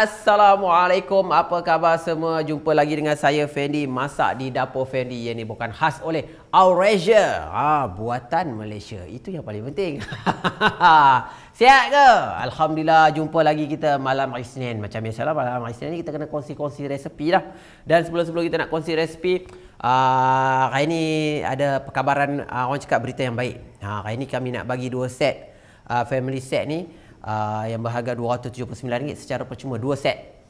Assalamualaikum. Apa khabar semua? Jumpa lagi dengan saya Fendi Masak di Dapur Fendi. Yang ini bukan khas oleh Aurasia. Ha, ah, buatan Malaysia. Itu yang paling penting. Sihat ke? Alhamdulillah jumpa lagi kita malam Isnin. Macam biasa lah malam Isnin ni kita kena kongsi-kongsi resepi lah. Dan sebelum-sebelum kita nak kongsi resepi, ah, hari ni ada perkabaran ah, orang cakap berita yang baik. Ah, hari ni kami nak bagi dua set ah, family set ni. Ah, yang berharga RM279 secara percuma dua set.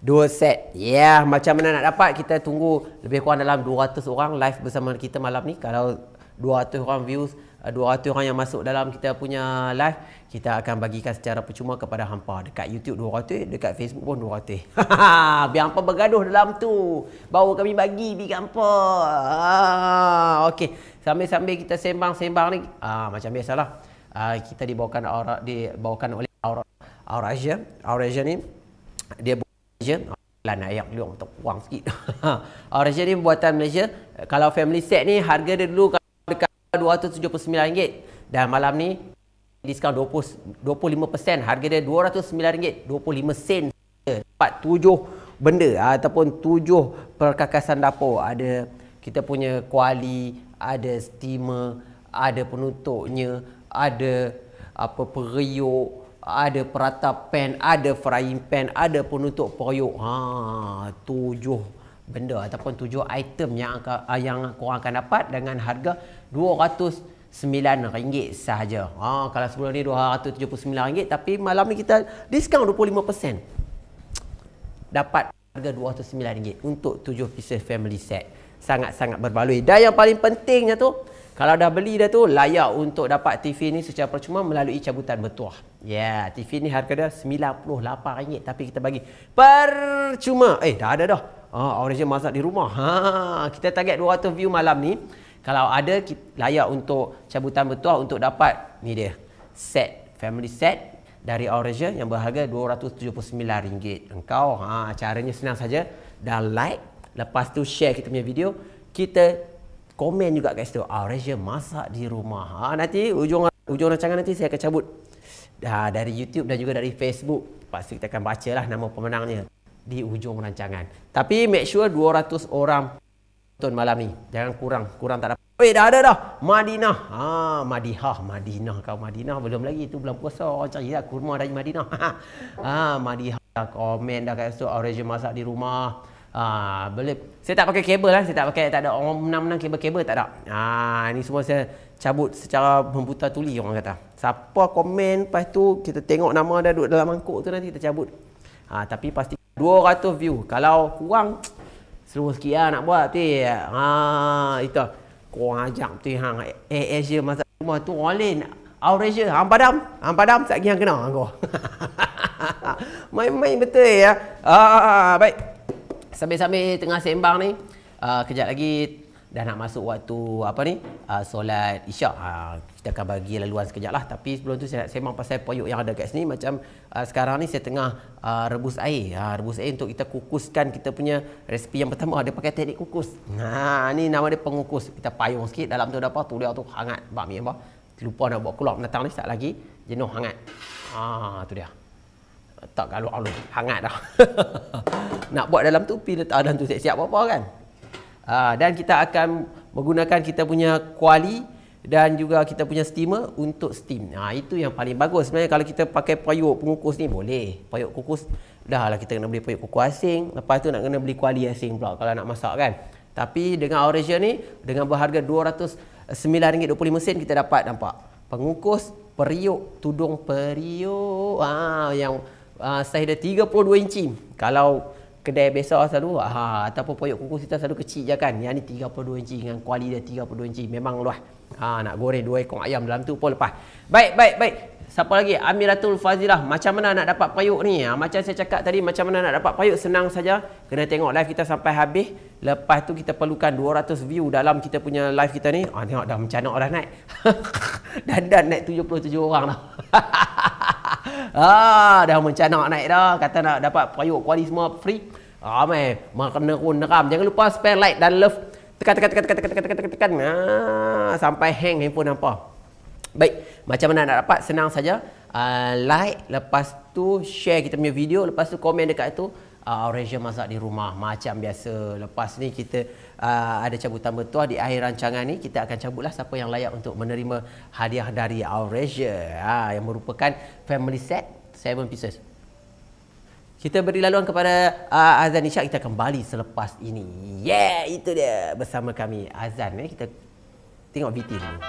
Dua set. Yeah, macam mana nak dapat kita tunggu lebih kurang dalam 200 orang live bersama kita malam ni. Kalau 200 orang views, 200 ah, orang yang masuk dalam kita punya live, kita akan bagikan secara percuma kepada hampa. Dekat YouTube 200, dekat Facebook pun 200. Biar hampa bergaduh dalam tu. Baru kami bagi bagi hampa. Ah, Okey, sambil-sambil kita sembang-sembang ni, ah, macam biasalah. Ah, kita dibawakan aura dibawakan oleh aura aura Asia aura Asia ni dia buat lah nak ayak liung untuk wang sikit. aura Asia ni buatan Malaysia. Kalau family set ni harga dia dulu dekat RM279 dan malam ni diskaun 20 25% harga dia RM209 25 sen dapat tujuh benda ataupun tujuh perkakasan dapur ada kita punya kuali ada steamer ada penutupnya ada apa periuk, ada perata pan, ada frying pan, ada penutup periuk. Ha, tujuh benda ataupun tujuh item yang akan yang korang akan dapat dengan harga RM209 sahaja. Ha, kalau sebelum ni RM279 tapi malam ni kita diskaun 25%. Dapat harga RM209 untuk tujuh pieces family set. Sangat-sangat berbaloi. Dan yang paling pentingnya tu, kalau dah beli dah tu layak untuk dapat TV ni secara percuma melalui cabutan bertuah. Ya, yeah, TV ni harga dia RM98 tapi kita bagi percuma. Eh, dah ada dah. Ah, oh, original masak di rumah. Ha, kita target 200 view malam ni. Kalau ada layak untuk cabutan bertuah untuk dapat ni dia. Set family set dari Aurasia yang berharga RM279. Engkau ha, caranya senang saja. Dah like, lepas tu share kita punya video. Kita komen juga kat situ. Ah, Reza masak di rumah. Ah, nanti ujung ujung rancangan nanti saya akan cabut ah, dari YouTube dan juga dari Facebook. Pasti kita akan lah nama pemenangnya di ujung rancangan. Tapi make sure 200 orang tonton malam ni. Jangan kurang, kurang tak dapat. Eh, dah ada dah. Madinah. Ha, Madihah. Madinah kau. Madinah belum lagi. Itu bulan puasa. Orang oh, cari lah kurma dari Madinah. ha, Madihah. Komen dah kat situ. Orang ah, masak di rumah. Ah, boleh. Saya tak pakai kabel lah. Saya tak pakai tak ada orang menang-menang kabel-kabel tak ada. Ah, ini semua saya cabut secara membuta tuli orang kata. Siapa komen lepas tu kita tengok nama dia duduk dalam mangkuk tu nanti kita cabut. Ah, tapi pasti 200 view. Kalau kurang seru sikit lah nak buat tapi ah itu kurang ajak tu hang eh, eh Asia masa rumah tu olin Aurasia hang padam hang padam sat yang kena kau. Main-main betul ya. Ah, ah, ah baik sambil-sambil tengah sembang ni, uh, kejap lagi dah nak masuk waktu apa ni? Uh, solat Isyak. Uh, ha, kita akan bagi laluan sekejap lah. Tapi sebelum tu saya nak sembang pasal poyok yang ada kat sini. Macam uh, sekarang ni saya tengah uh, rebus air. uh, rebus air untuk kita kukuskan kita punya resipi yang pertama. Dia pakai teknik kukus. Nah, ha, ni nama dia pengukus. Kita payung sikit dalam tu ada apa? Tu dia tu hangat. Bak mi apa? Lupa nak buat keluar menatang ni. Sekejap lagi. Jenuh hangat. Ah, tu dia tak kalau Allah hangat dah nak buat dalam tu pi letak dalam tu siap-siap apa-apa kan uh, dan kita akan menggunakan kita punya kuali dan juga kita punya steamer untuk steam. Ha, itu yang paling bagus. Sebenarnya kalau kita pakai payuk pengukus ni boleh. Payuk kukus dah lah kita kena beli payuk kukus asing. Lepas tu nak kena beli kuali asing pula kalau nak masak kan. Tapi dengan original ni dengan berharga RM209.25 kita dapat nampak. Pengukus, periuk, tudung periuk. Ah yang saiz dia 32 inci. Kalau kedai biasa selalu ha ataupun poyok kuku kita selalu kecil je kan. Yang ni 32 inci dengan kualiti dia 32 inci. Memang luah. Ha nak goreng dua ekor ayam dalam tu pun lepas. Baik, baik, baik. Siapa lagi? Amiratul Fazilah. Macam mana nak dapat payuk ni? Ha, macam saya cakap tadi, macam mana nak dapat payuk? Senang saja. Kena tengok live kita sampai habis. Lepas tu kita perlukan 200 view dalam kita punya live kita ni. Ha, tengok dah mencanak dah naik. dan dan naik 77 orang dah. ah, dah macam nak naik dah. Kata nak dapat payuk kuali semua free. Ramai. Ah, Makna pun neram. Jangan lupa spare like dan love. Tekan, tekan, tekan, tekan, tekan, tekan, tekan, tekan, tekan. Ah, sampai hang handphone apa. Baik. Macam mana nak dapat? Senang saja. Uh, like. Lepas tu share kita punya video. Lepas tu komen dekat tu uh, ah, Rejim masak di rumah Macam biasa Lepas ni kita uh, Ada cabutan bertuah Di akhir rancangan ni Kita akan cabutlah Siapa yang layak untuk menerima Hadiah dari Aurasia ha, ah, Yang merupakan Family set Seven pieces kita beri laluan kepada uh, Azan Ishak kita kembali selepas ini. Yeah, itu dia bersama kami Azan eh kita tengok video. dulu.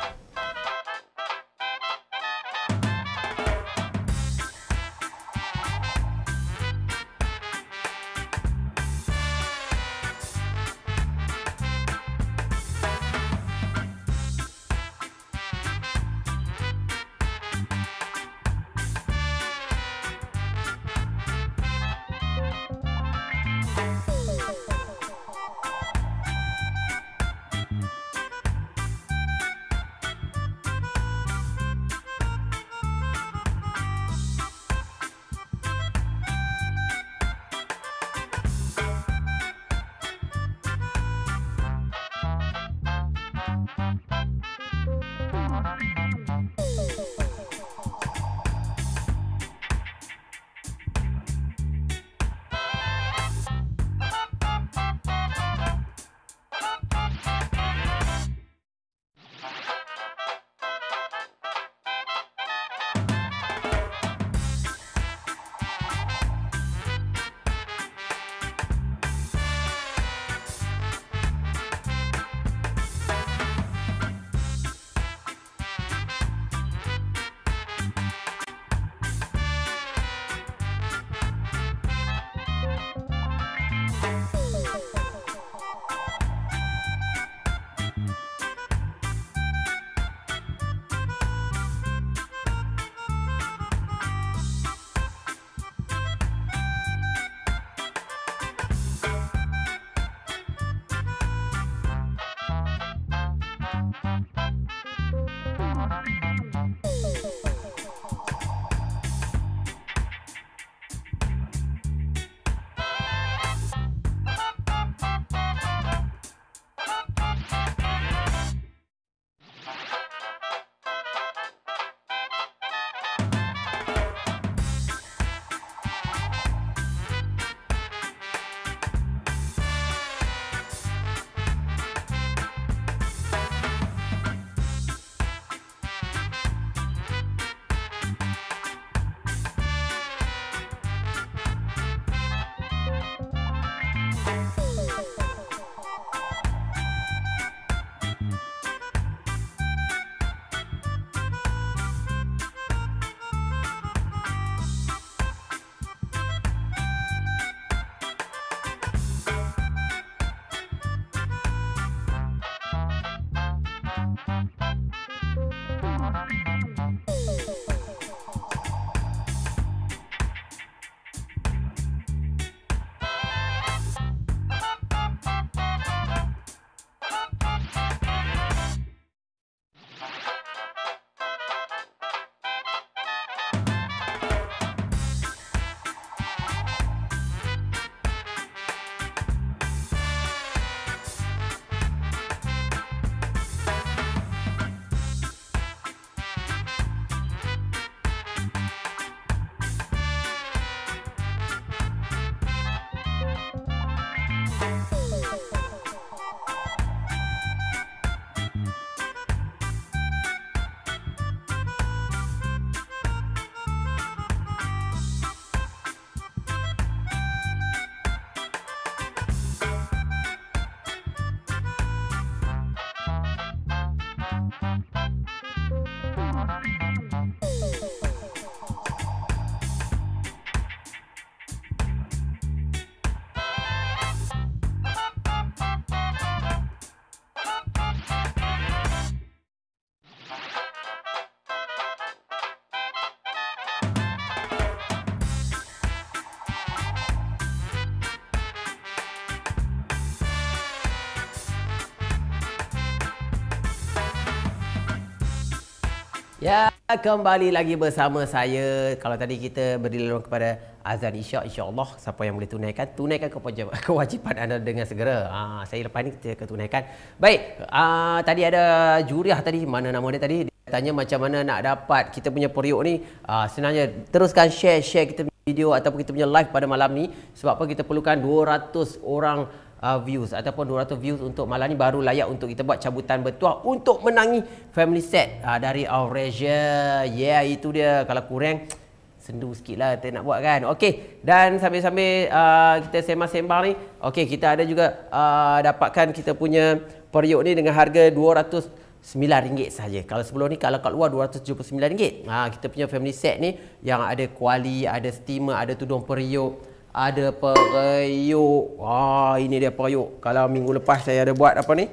kembali lagi bersama saya. Kalau tadi kita beri laluan kepada azan isyak insya-Allah siapa yang boleh tunaikan tunaikan kewajipan anda dengan segera. Ha, saya lepas ni kita akan tunaikan. Baik, uh, tadi ada juriah tadi mana nama dia tadi? Dia tanya macam mana nak dapat kita punya periuk ni. Uh, ah, senangnya teruskan share share kita video ataupun kita punya live pada malam ni sebab apa kita perlukan 200 orang uh, views ataupun 200 views untuk malam ni baru layak untuk kita buat cabutan bertuah untuk menangi family set uh, dari Aurasia. Yeah, itu dia. Kalau kurang sendu sikit lah kita nak buat kan. Okey, dan sambil-sambil uh, kita sembang-sembang ni, okey kita ada juga uh, dapatkan kita punya periuk ni dengan harga 200 RM9 saja. Kalau sebelum ni kalau kat luar RM279. Ha kita punya family set ni yang ada kuali, ada steamer, ada tudung periuk, ada periuk. Wah, ini dia periuk. Kalau minggu lepas saya ada buat apa ni?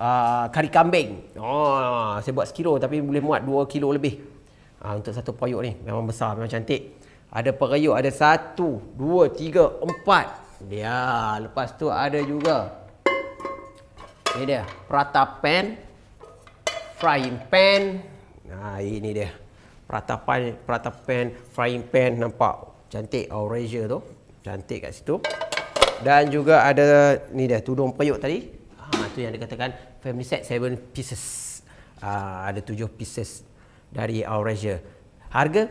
Ah kari kambing. Oh, saya buat sekilo tapi boleh muat dua kilo lebih. Ah untuk satu periuk ni memang besar, memang cantik. Ada periuk ada satu, dua, tiga, empat. Dia lepas tu ada juga. Ini dia prata pan frying pan. Nah ini dia. Prata pan, prata pan, frying pan nampak cantik Aurasia tu cantik kat situ dan juga ada ni dah tudung periuk tadi ha tu yang dikatakan family set 7 pieces ha, ada 7 pieces dari Aurasia harga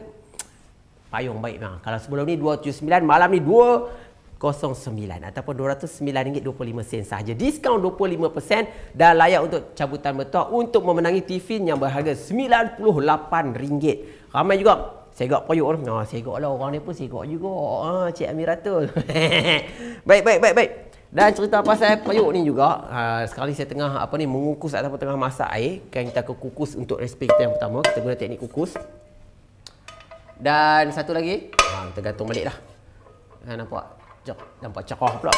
payung baik memang kalau sebelum ni 279 malam ni 209 ataupun ringgit RM209.25 sahaja diskaun 25% dan layak untuk cabutan betul untuk memenangi TV yang berharga rm ringgit ramai juga Segak payuk lah. Ha, segak lah orang ni pun segak juga. Ha, Cik Amiratul. baik, baik, baik, baik. Dan cerita pasal payuk ni juga. Ha, sekali saya tengah apa ni mengukus atau tengah masak air. Kan kita ke kukus untuk resipi kita yang pertama. Kita guna teknik kukus. Dan satu lagi. Ha, kita gantung balik lah. Ha, nampak? Cok, nampak cerah pula.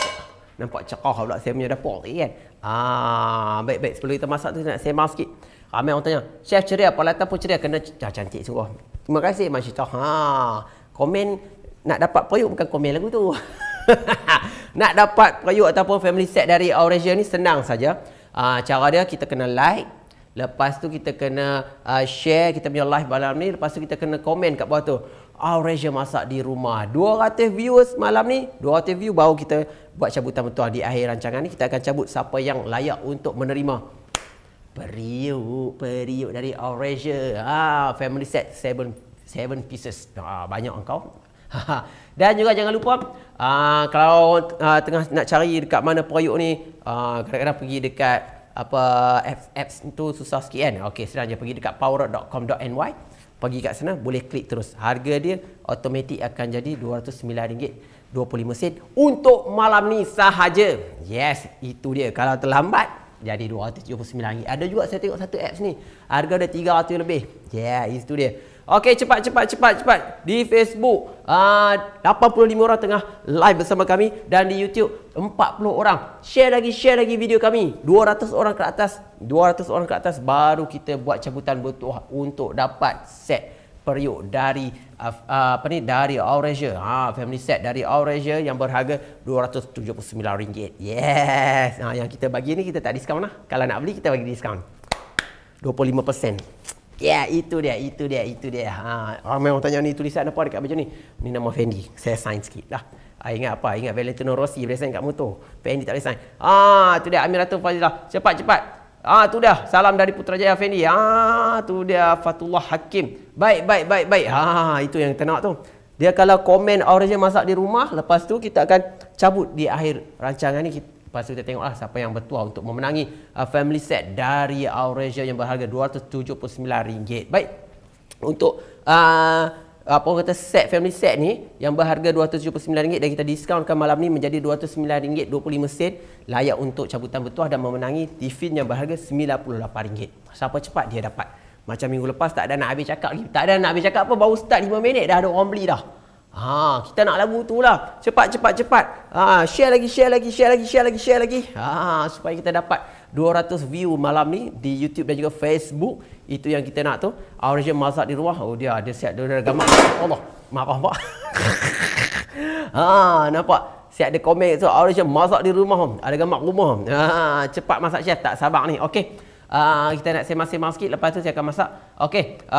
Nampak cerah pula saya punya dapur ni kan. Ah, baik, baik. Sebelum kita masak tu saya nak semang sikit. Ramai orang tanya, Chef ceria, Palatan pun ceria. Kena cantik sungguh. Terima kasih Masyidah. toh ha, komen nak dapat periuk bukan komen lagu tu. nak dapat periuk ataupun family set dari Aurasia ni senang saja. Uh, cara dia kita kena like. Lepas tu kita kena uh, share kita punya live malam ni. Lepas tu kita kena komen kat bawah tu. Aurasia masak di rumah. 200 viewers malam ni. 200 view baru kita buat cabutan betul di akhir rancangan ni. Kita akan cabut siapa yang layak untuk menerima periuk periuk dari Aurasia ha family set seven seven pieces ha banyak engkau ha, dan juga jangan lupa ha, kalau ha, tengah nak cari dekat mana periuk ni ha, kadang-kadang pergi dekat apa apps, apps tu susah sikit kan okey senang je pergi dekat power.com.ny. pergi kat sana boleh klik terus harga dia automatik akan jadi RM209 25 sen untuk malam ni sahaja. Yes, itu dia. Kalau terlambat, jadi 279 Ada juga saya tengok satu apps ni. Harga dia 300 lebih. Yeah, itu dia. Okey, cepat cepat cepat cepat. Di Facebook ah, uh, 85 orang tengah live bersama kami dan di YouTube 40 orang. Share lagi share lagi video kami. 200 orang ke atas, 200 orang ke atas baru kita buat cabutan bertuah untuk dapat set periuk dari uh, apa ni dari Aurasia. Ha family set dari Aurasia yang berharga RM279. Yes. Ha yang kita bagi ni kita tak diskaun lah. Kalau nak beli kita bagi diskaun. 25%. Ya, yeah, itu dia, itu dia, itu dia. Ha, ramai orang tanya ni tulisan apa dekat baju ni. Ni nama Fendi. Saya sign sikit lah. Ha, ingat apa? Ingat Valentino Rossi biasanya sign kat motor. Fendi tak boleh sign. Ah, ha, tu dia Amiratul Fazilah. Cepat, cepat. Ah tu dia, salam dari Putrajaya Fendi. Ah tu dia Fatullah Hakim. Baik, baik, baik, baik. Ha ah, itu yang kita nak tu. Dia kalau komen original masak di rumah, lepas tu kita akan cabut di akhir rancangan ni. Lepas tu kita tengoklah siapa yang bertuah untuk memenangi uh, family set dari Aurasia yang berharga RM279. Baik. Untuk uh, apa orang kata set family set ni yang berharga RM279 dan kita diskaunkan malam ni menjadi RM209.25 sen layak untuk cabutan bertuah dan memenangi tiffin yang berharga RM98. Siapa cepat dia dapat. Macam minggu lepas tak ada nak habis cakap lagi. Tak ada nak habis cakap apa baru start 5 minit dah ada orang beli dah. Ha, kita nak lagu tu lah. Cepat, cepat, cepat. Ha, share lagi, share lagi, share lagi, share lagi, share lagi. Ha, supaya kita dapat 200 view malam ni di YouTube dan juga Facebook. Itu yang kita nak tu. Original Mazhab di rumah. Oh dia, ada siap. Dia dah gambar. Allah. Marah pak. ha, nampak? Siap ada komen tu. Original Mazhab di rumah. Ada gambar rumah. Ha, cepat masak chef. Tak sabar ni. Okay, Uh, ha, kita nak semang-semang sikit. Lepas tu saya akan masak. Okay, Uh,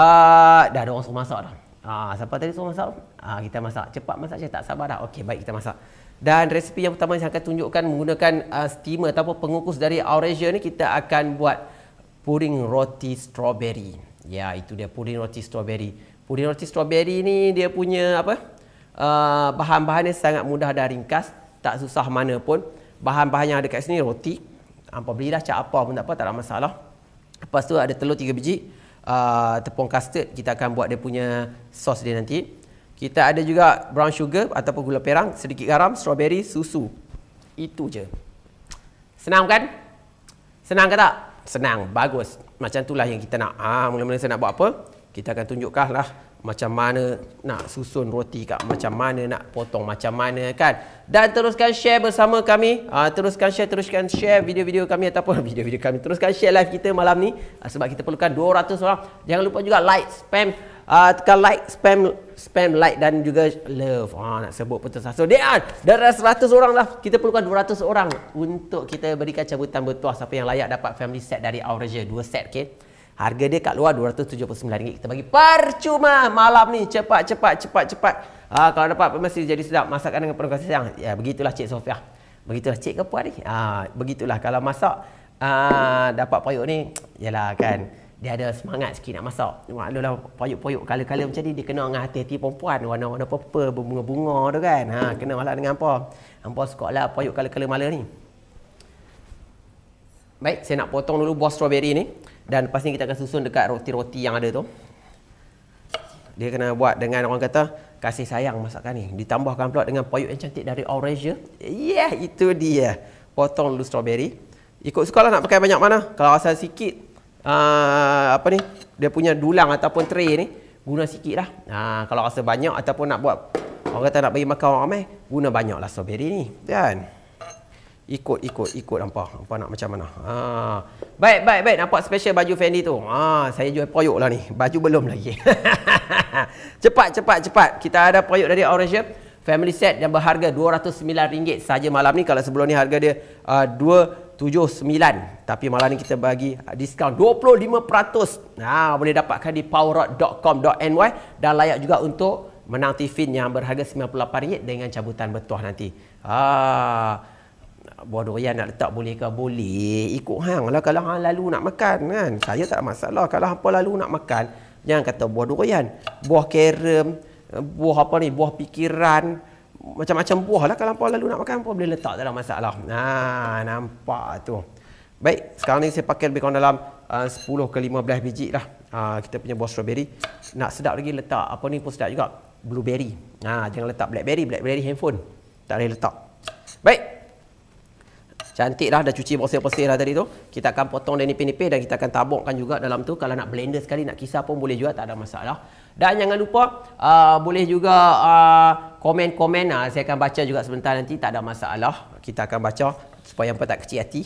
ha, dah ada orang suruh masak dah. Ah, siapa tadi suruh masak? Ah, kita masak. Cepat masak je tak sabar dah. Okay, baik kita masak. Dan resipi yang pertama saya akan tunjukkan menggunakan uh, steamer ataupun pengukus dari Aurasia ni kita akan buat puding roti strawberry. Ya, itu dia puding roti strawberry. Puding roti strawberry ni dia punya apa? Uh, bahan-bahannya sangat mudah dan ringkas, tak susah mana pun. Bahan-bahan yang ada kat sini roti, hangpa belilah cak apa pun tak apa, tak ada masalah. Lepas tu ada telur 3 biji, uh, tepung custard kita akan buat dia punya sos dia nanti. Kita ada juga brown sugar ataupun gula perang, sedikit garam, strawberry, susu. Itu je. Senang kan? Senang ke tak? Senang, bagus. Macam itulah yang kita nak. Ah, ha, mula-mula saya nak buat apa? Kita akan tunjukkan lah macam mana nak susun roti kat macam mana nak potong macam mana kan dan teruskan share bersama kami ha, teruskan share teruskan share video-video kami ataupun video-video kami teruskan share live kita malam ni ha, sebab kita perlukan 200 orang jangan lupa juga like spam ha, tekan like spam spam like dan juga love. Ha, nak sebut putus asa. Dia ada dah 100 orang dah. Kita perlukan 200 orang untuk kita berikan cabutan bertuah siapa yang layak dapat family set dari Aurasia dua set okey. Harga dia kat luar RM279. Kita bagi percuma malam ni. Cepat, cepat, cepat, cepat. Ha, kalau dapat mesti jadi sedap. Masakan dengan penuh kasih sayang. Ya, begitulah Cik Sofia. Begitulah Cik ke Puan ni. Ha, begitulah. Kalau masak, ha, dapat payuk ni. Yalah kan dia ada semangat sikit nak masak. Maklumlah payuk-payuk kala-kala macam ni dia kena dengan hati-hati perempuan warna-warna purple berbunga-bunga tu kan. Ha kena lah dengan apa? Hampa suka lah payuk kala-kala mala ni. Baik, saya nak potong dulu buah strawberry ni dan lepas ni kita akan susun dekat roti-roti yang ada tu. Dia kena buat dengan orang kata kasih sayang masakan ni. Ditambahkan pula dengan payuk yang cantik dari Aurasia. Yeah, itu dia. Potong dulu strawberry. Ikut sekolah nak pakai banyak mana. Kalau rasa sikit, Ah, apa ni dia punya dulang ataupun tray ni guna sikit lah ha, kalau rasa banyak ataupun nak buat orang kata nak bagi makan orang ramai guna banyak lah strawberry ni kan ikut ikut ikut nampak nampak nak macam mana ha. baik baik baik nampak special baju Fendi tu ha, saya jual proyok lah ni baju belum lagi cepat cepat cepat kita ada proyok dari Orange family set yang berharga RM209 saja malam ni kalau sebelum ni harga dia uh, 7.9 Tapi malam ni kita bagi diskaun 25% nah, ha, Boleh dapatkan di powerot.com.ny Dan layak juga untuk menang tifin yang berharga RM98 dengan cabutan betuah nanti ah, Buah durian nak letak boleh ke? Boleh Ikut hang lah kalau hang lalu nak makan kan Saya tak masalah kalau hang lalu nak makan Jangan kata buah durian Buah kerem eh, Buah apa ni? Buah pikiran macam-macam buah lah kalau lalu nak makan pun boleh letak tak ada masalah. Nah nampak tu. Baik, sekarang ni saya pakai lebih kurang dalam ah, uh, 10 ke 15 biji lah. Uh, kita punya buah strawberry. Nak sedap lagi letak apa ni pun sedap juga. Blueberry. Nah jangan letak blackberry. Blackberry handphone. Tak boleh letak. Baik. Cantik dah. Dah cuci bersih-bersih lah tadi tu. Kita akan potong dia nipis-nipis dan kita akan tabukkan juga dalam tu. Kalau nak blender sekali, nak kisar pun boleh juga. Tak ada masalah. Dan jangan lupa uh, boleh juga uh, komen-komen. Uh, uh, saya akan baca juga sebentar nanti. Tak ada masalah. Kita akan baca supaya hampa tak kecil hati.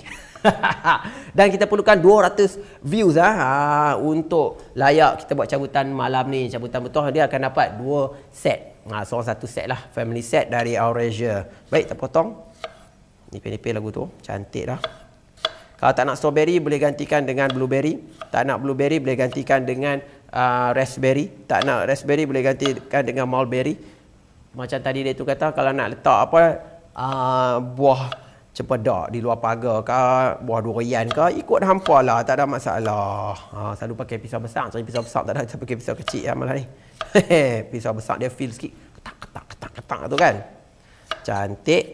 Dan kita perlukan 200 views ah ha, untuk layak kita buat cabutan malam ni. Cabutan betul dia akan dapat dua set. Ha, seorang satu set lah. Family set dari Aurasia. Baik, terpotong. Nipil-nipil lagu tu. Cantik lah. Kalau tak nak strawberry, boleh gantikan dengan blueberry. Tak nak blueberry, boleh gantikan dengan uh, raspberry. Tak nak raspberry boleh gantikan dengan mulberry. Macam tadi dia tu kata kalau nak letak apa uh, buah cempedak di luar pagar ke buah durian ke ikut hampa lah tak ada masalah. Ha, selalu pakai pisau besar, saya pisau besar tak ada saya pakai pisau kecil ya malah ni. pisau besar dia feel sikit ketak ketak ketak ketak tu kan. Cantik.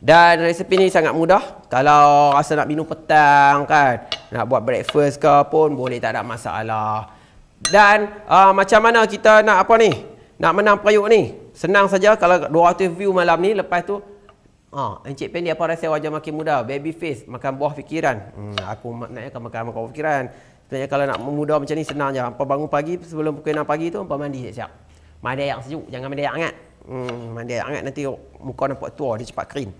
Dan resepi ni sangat mudah. Kalau rasa nak minum petang kan nak buat breakfast ke pun boleh tak ada masalah. Dan uh, macam mana kita nak apa ni? Nak menang periuk ni? Senang saja kalau 200 view malam ni lepas tu Ah, Encik Pendi apa rasa wajah makin muda? Baby face, makan buah fikiran. Hmm, aku nak akan makan makan buah fikiran. Sebenarnya kalau nak muda macam ni senang je. Apa bangun pagi sebelum pukul 6 pagi tu, apa mandi siap-siap. Mandi air sejuk, jangan mandi air hangat. Hmm, mandi air hangat nanti muka nampak tua, dia cepat kering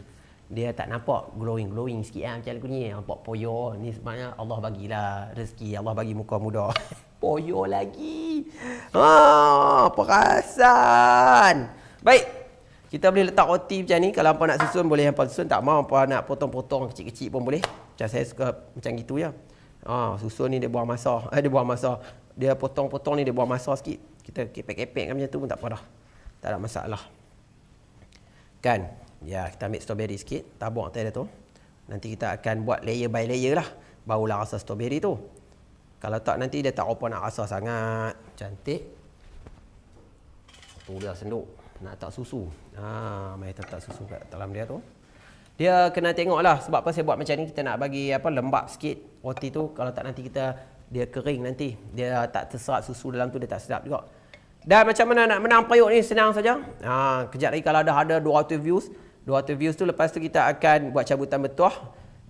dia tak nampak glowing glowing sikit ah macam lagu ni nampak poyo ni sebenarnya Allah bagilah rezeki Allah bagi muka muda poyo lagi ha perasan baik kita boleh letak roti macam ni kalau hangpa nak susun boleh hangpa susun tak mau hangpa nak potong-potong kecil-kecil pun boleh macam saya suka macam gitu ya ha susun ni dia buang masa eh, dia buang masa dia potong-potong ni dia buang masa sikit kita kepek-kepek kan macam tu pun tak apa dah tak ada masalah kan Ya, kita ambil strawberry sikit, tabung atas dia tu. Nanti kita akan buat layer by layer lah. Barulah rasa strawberry tu. Kalau tak nanti dia tak apa nak rasa sangat. Cantik. Tu dia senduk. Nak tak susu. Ha, mai tak susu kat dalam dia tu. Dia kena tengok lah sebab apa saya buat macam ni kita nak bagi apa lembap sikit roti tu kalau tak nanti kita dia kering nanti dia tak terserap susu dalam tu dia tak sedap juga. Dan macam mana nak menang periuk ni senang saja. Ha kejap lagi kalau ada ada 200 views 200 views tu lepas tu kita akan buat cabutan bertuah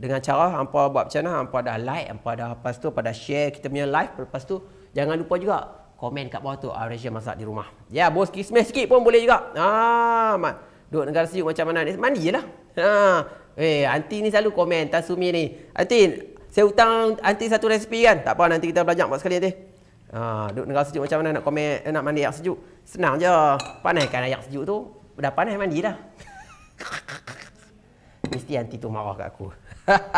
dengan cara hampa buat macam mana hampa dah like hampa dah lepas tu pada share kita punya live lepas tu jangan lupa juga komen kat bawah tu Arisha ah, masak di rumah ya yeah, bos kismis sikit pun boleh juga ah, mat duduk negara sejuk macam mana ni je lah ah. eh anti ni selalu komen tasumi ni anti saya hutang anti satu resipi kan tak apa nanti kita belajar buat sekali nanti ah, duduk negara sejuk macam mana nak komen eh, nak mandi air sejuk senang je panaskan air sejuk tu dah panas mandilah Mesti anti tu marah kat aku.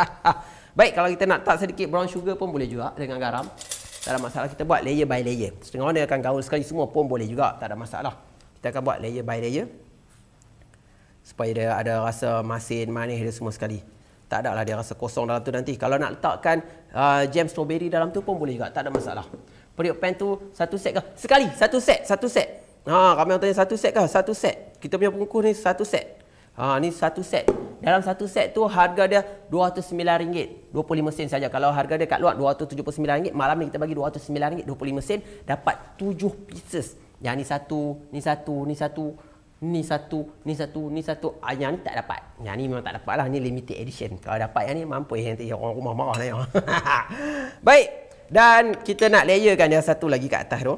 Baik, kalau kita nak tak sedikit brown sugar pun boleh juga dengan garam. Tak ada masalah kita buat layer by layer. Setengah orang dia akan gaul sekali semua pun boleh juga. Tak ada masalah. Kita akan buat layer by layer. Supaya dia ada rasa masin, manis dia semua sekali. Tak ada lah dia rasa kosong dalam tu nanti. Kalau nak letakkan uh, jam strawberry dalam tu pun boleh juga. Tak ada masalah. Periuk pan tu satu set ke? Sekali! Satu set! Satu set! Ha, ramai orang tanya satu set ke? Satu set. Kita punya pengukur ni satu set. Ha, ni satu set. Dalam satu set tu harga dia RM209. 25 sen saja. Kalau harga dia kat luar RM279, malam ni kita bagi RM209. 25 sen. Dapat tujuh pieces. Yang ni satu, ni satu, ni satu. Ni satu, ni satu, ni satu. Ha, yang ni tak dapat. Yang ni memang tak dapat lah. Ni limited edition. Kalau dapat yang ni, mampu. Yang nanti orang rumah marah lah. Yang. Baik. Dan kita nak layerkan dia satu lagi kat atas tu.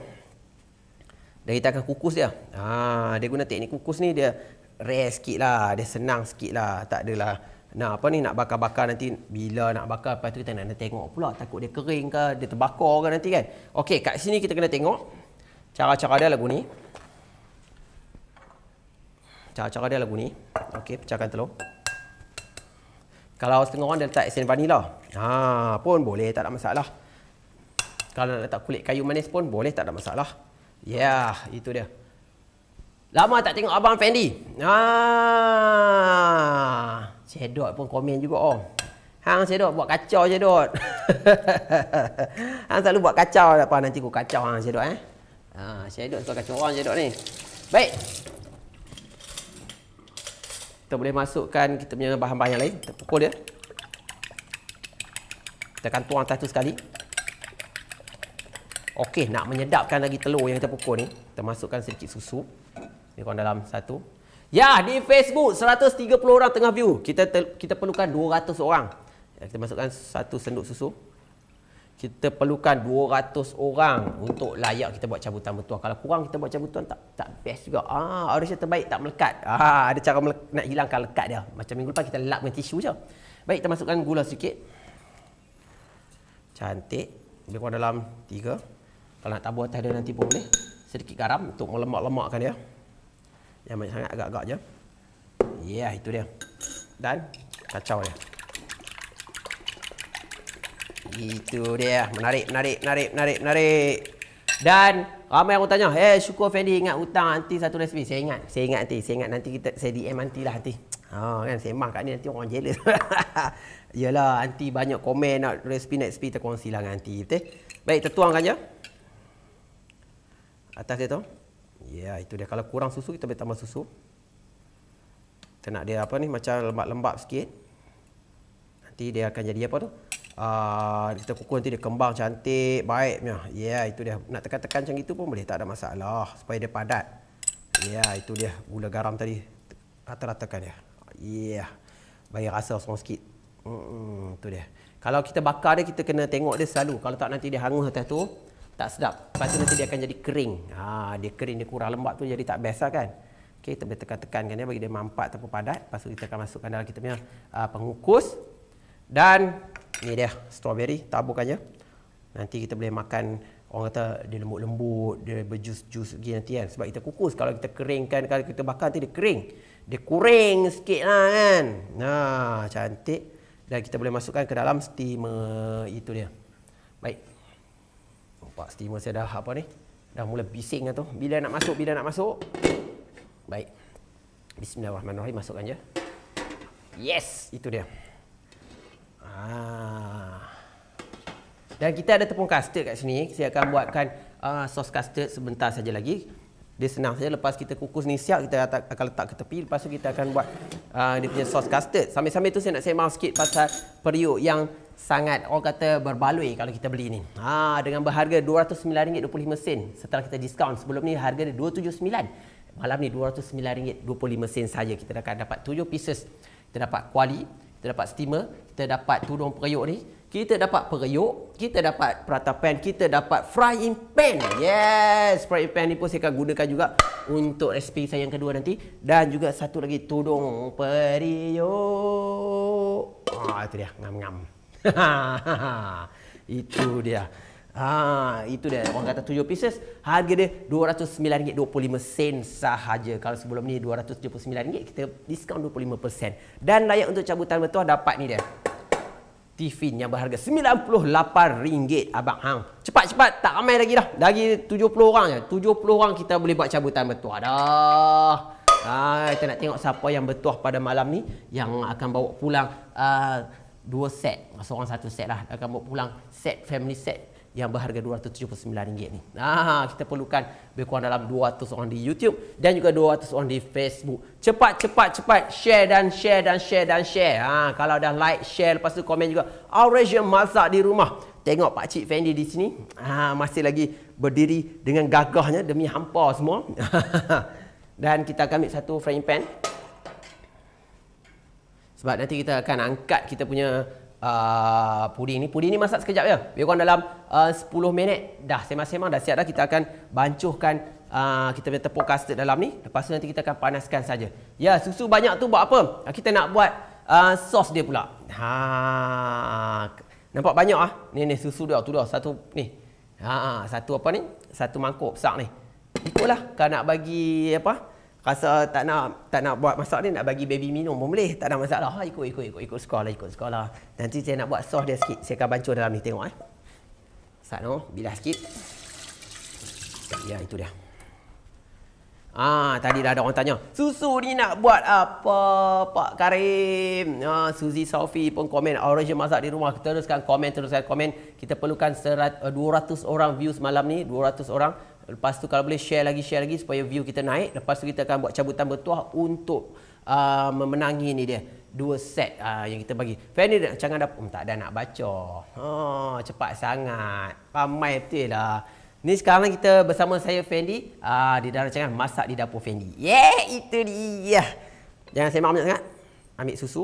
Dan kita akan kukus dia. Ha, dia guna teknik kukus ni. Dia rare sikit lah, dia senang sikit lah, tak adalah Nah apa ni nak bakar-bakar nanti bila nak bakar lepas tu kita nak, tengok pula takut dia kering ke dia terbakar ke nanti kan. Okey kat sini kita kena tengok cara-cara dia lagu ni. Cara-cara dia lagu ni. Okey pecahkan telur. Kalau setengah orang dia letak esen vanila. Ha pun boleh tak ada masalah. Kalau nak letak kulit kayu manis pun boleh tak ada masalah. Yeah itu dia. Lama tak tengok Abang Fendi. Ah, Cedot pun komen juga. Oh. Hang Cedot buat kacau Cedot. hang selalu buat kacau. Apa nanti aku kacau Hang Cedot eh. Ha, Cedot tu kacau orang Cedot ni. Baik. Kita boleh masukkan kita punya bahan-bahan yang lain. Kita pukul dia. Kita akan tuang satu sekali. Okey, nak menyedapkan lagi telur yang kita pukul ni. Kita masukkan sedikit susu. Lebih kurang dalam satu. Ya, di Facebook 130 orang tengah view. Kita ter- kita perlukan 200 orang. Ya, kita masukkan satu senduk susu. Kita perlukan 200 orang untuk layak kita buat cabutan bertuah. Kalau kurang kita buat cabutan tak tak best juga. Ah, harusnya terbaik tak melekat. Ah, ada cara melek- nak hilangkan lekat dia. Macam minggu lepas kita lap dengan tisu je. Baik, kita masukkan gula sikit. Cantik. Lebih kurang dalam 3. Kalau nak tabur atas dia nanti boleh. Sedikit garam untuk melemak-lemakkan dia. Ya yang banyak sangat agak-agak je. Ya, yeah, itu dia. Dan kacau dia. Itu dia. Menarik, menarik, menarik, menarik, menarik. Dan ramai yang tanya, "Eh, syukur Fendi ingat hutang nanti satu resmi." Saya ingat. Saya ingat nanti. Saya ingat nanti kita saya DM nanti lah nanti. Ha oh, kan sembang kat ni nanti orang jealous. Yalah nanti banyak komen nak resipi next speed terkongsi lah nanti betul. Baik tertuangkan je. Atas dia tu. Ya, yeah, itu dia. Kalau kurang susu, kita boleh tambah susu. Kita nak dia apa ni, macam lembab-lembab sikit. Nanti dia akan jadi apa tu? Uh, kita kukus nanti dia kembang cantik, baik. Ya, yeah, itu dia. Nak tekan-tekan macam itu pun boleh. Tak ada masalah. Supaya dia padat. Ya, yeah, itu dia. Gula garam tadi. Rata-ratakan dia. Ya. Yeah. Bagi rasa semua sikit. Hmm, itu dia. Kalau kita bakar dia, kita kena tengok dia selalu. Kalau tak nanti dia hangus atas tu tak sedap. Lepas tu nanti dia akan jadi kering. Ha, dia kering, dia kurang lembab tu jadi tak best lah kan. Okay, kita boleh tekan-tekankan dia bagi dia mampat atau padat. Lepas tu kita akan masukkan dalam kita punya uh, pengukus. Dan ni dia strawberry taburkannya. Nanti kita boleh makan orang kata dia lembut-lembut, dia berjus-jus lagi nanti kan. Sebab kita kukus. Kalau kita keringkan, kalau kita bakar nanti dia kering. Dia kering sikit lah kan. Nah, ha, cantik. Dan kita boleh masukkan ke dalam steamer itu dia. Baik, Nampak steamer saya dah apa ni? Dah mula bising dah tu. Bila nak masuk, bila nak masuk. Baik. Bismillahirrahmanirrahim, masukkan je. Yes, itu dia. Ah. Dan kita ada tepung custard kat sini. Saya akan buatkan uh, ah, sos custard sebentar saja lagi. Dia senang saja. Lepas kita kukus ni siap, kita akan letak ke tepi. Lepas tu kita akan buat uh, dia punya sos custard. Sambil-sambil tu saya nak sembang sikit pasal periuk yang sangat orang kata berbaloi kalau kita beli ni. Ha dengan berharga RM209.25 setelah kita diskaun. Sebelum ni harga dia RM279. Malam ni RM209.25 saja kita dah dapat 7 pieces. Kita dapat kuali, kita dapat steamer, kita dapat tudung periuk ni, kita dapat periuk, kita dapat prata pan, kita dapat frying pan. Yes, frying pan ni pun saya akan gunakan juga untuk resipi saya yang kedua nanti dan juga satu lagi tudung periuk. Ah, itu dia, ngam-ngam. itu dia. Ha, itu dia. Orang kata tujuh pieces. Harga dia RM209.25 sahaja. Kalau sebelum ni RM279, kita diskaun 25%. Dan layak untuk cabutan bertuah dapat ni dia. Tiffin yang berharga RM98 abang hang. Cepat-cepat tak ramai lagi dah. Lagi 70 orang je. 70 orang kita boleh buat cabutan bertuah dah. Ha, kita nak tengok siapa yang bertuah pada malam ni yang akan bawa pulang uh, dua set. Seorang satu set lah. Akan bawa pulang set family set yang berharga RM279 ni. Nah, kita perlukan lebih kurang dalam 200 orang di YouTube dan juga 200 orang di Facebook. Cepat, cepat, cepat share dan share dan share dan share. Ah, kalau dah like, share lepas tu komen juga. Aurasia masak di rumah. Tengok Pak Cik Fendi di sini. Ah, masih lagi berdiri dengan gagahnya demi hampa semua. dan kita akan ambil satu frying pan. Sebab nanti kita akan angkat kita punya uh, puding ni. Puding ni masak sekejap ya, Lebih kurang dalam uh, 10 minit dah semang-semang dah siap dah. Kita akan bancuhkan uh, kita punya tepung custard dalam ni. Lepas tu nanti kita akan panaskan saja. Ya, susu banyak tu buat apa? Ah, kita nak buat uh, sos dia pula. Ha. Nampak banyak ah. Ni ni susu dia tu dah. Satu ni. Ha, ha, satu apa ni? Satu mangkuk besar ni. Itulah. kalau nak bagi apa? rasa tak nak tak nak buat masak ni nak bagi baby minum pun boleh tak ada masalah ha, ikut ikut ikut ikut sekolah ikut sekolah nanti saya nak buat sos dia sikit saya akan bancuh dalam ni tengok eh sat no bilas sikit ya itu dia Ah, tadi dah ada orang tanya. Susu ni nak buat apa, Pak Karim? Ah, Suzy Sofi pun komen. Orange masak di rumah. Teruskan komen, teruskan komen. Kita perlukan serat, 200 eh, orang views malam ni. 200 orang. Lepas tu kalau boleh share lagi share lagi supaya view kita naik. Lepas tu kita akan buat cabutan bertuah untuk uh, memenangi ni dia. Dua set uh, yang kita bagi. Fanny jangan dah oh, pun um, tak ada nak baca. Ha oh, cepat sangat. Ramai betul lah. Ni sekarang kita bersama saya Fendi uh, di dalam rancangan Masak di Dapur Fendi. Yeah, itu dia. Jangan sembang banyak sangat. Ambil susu.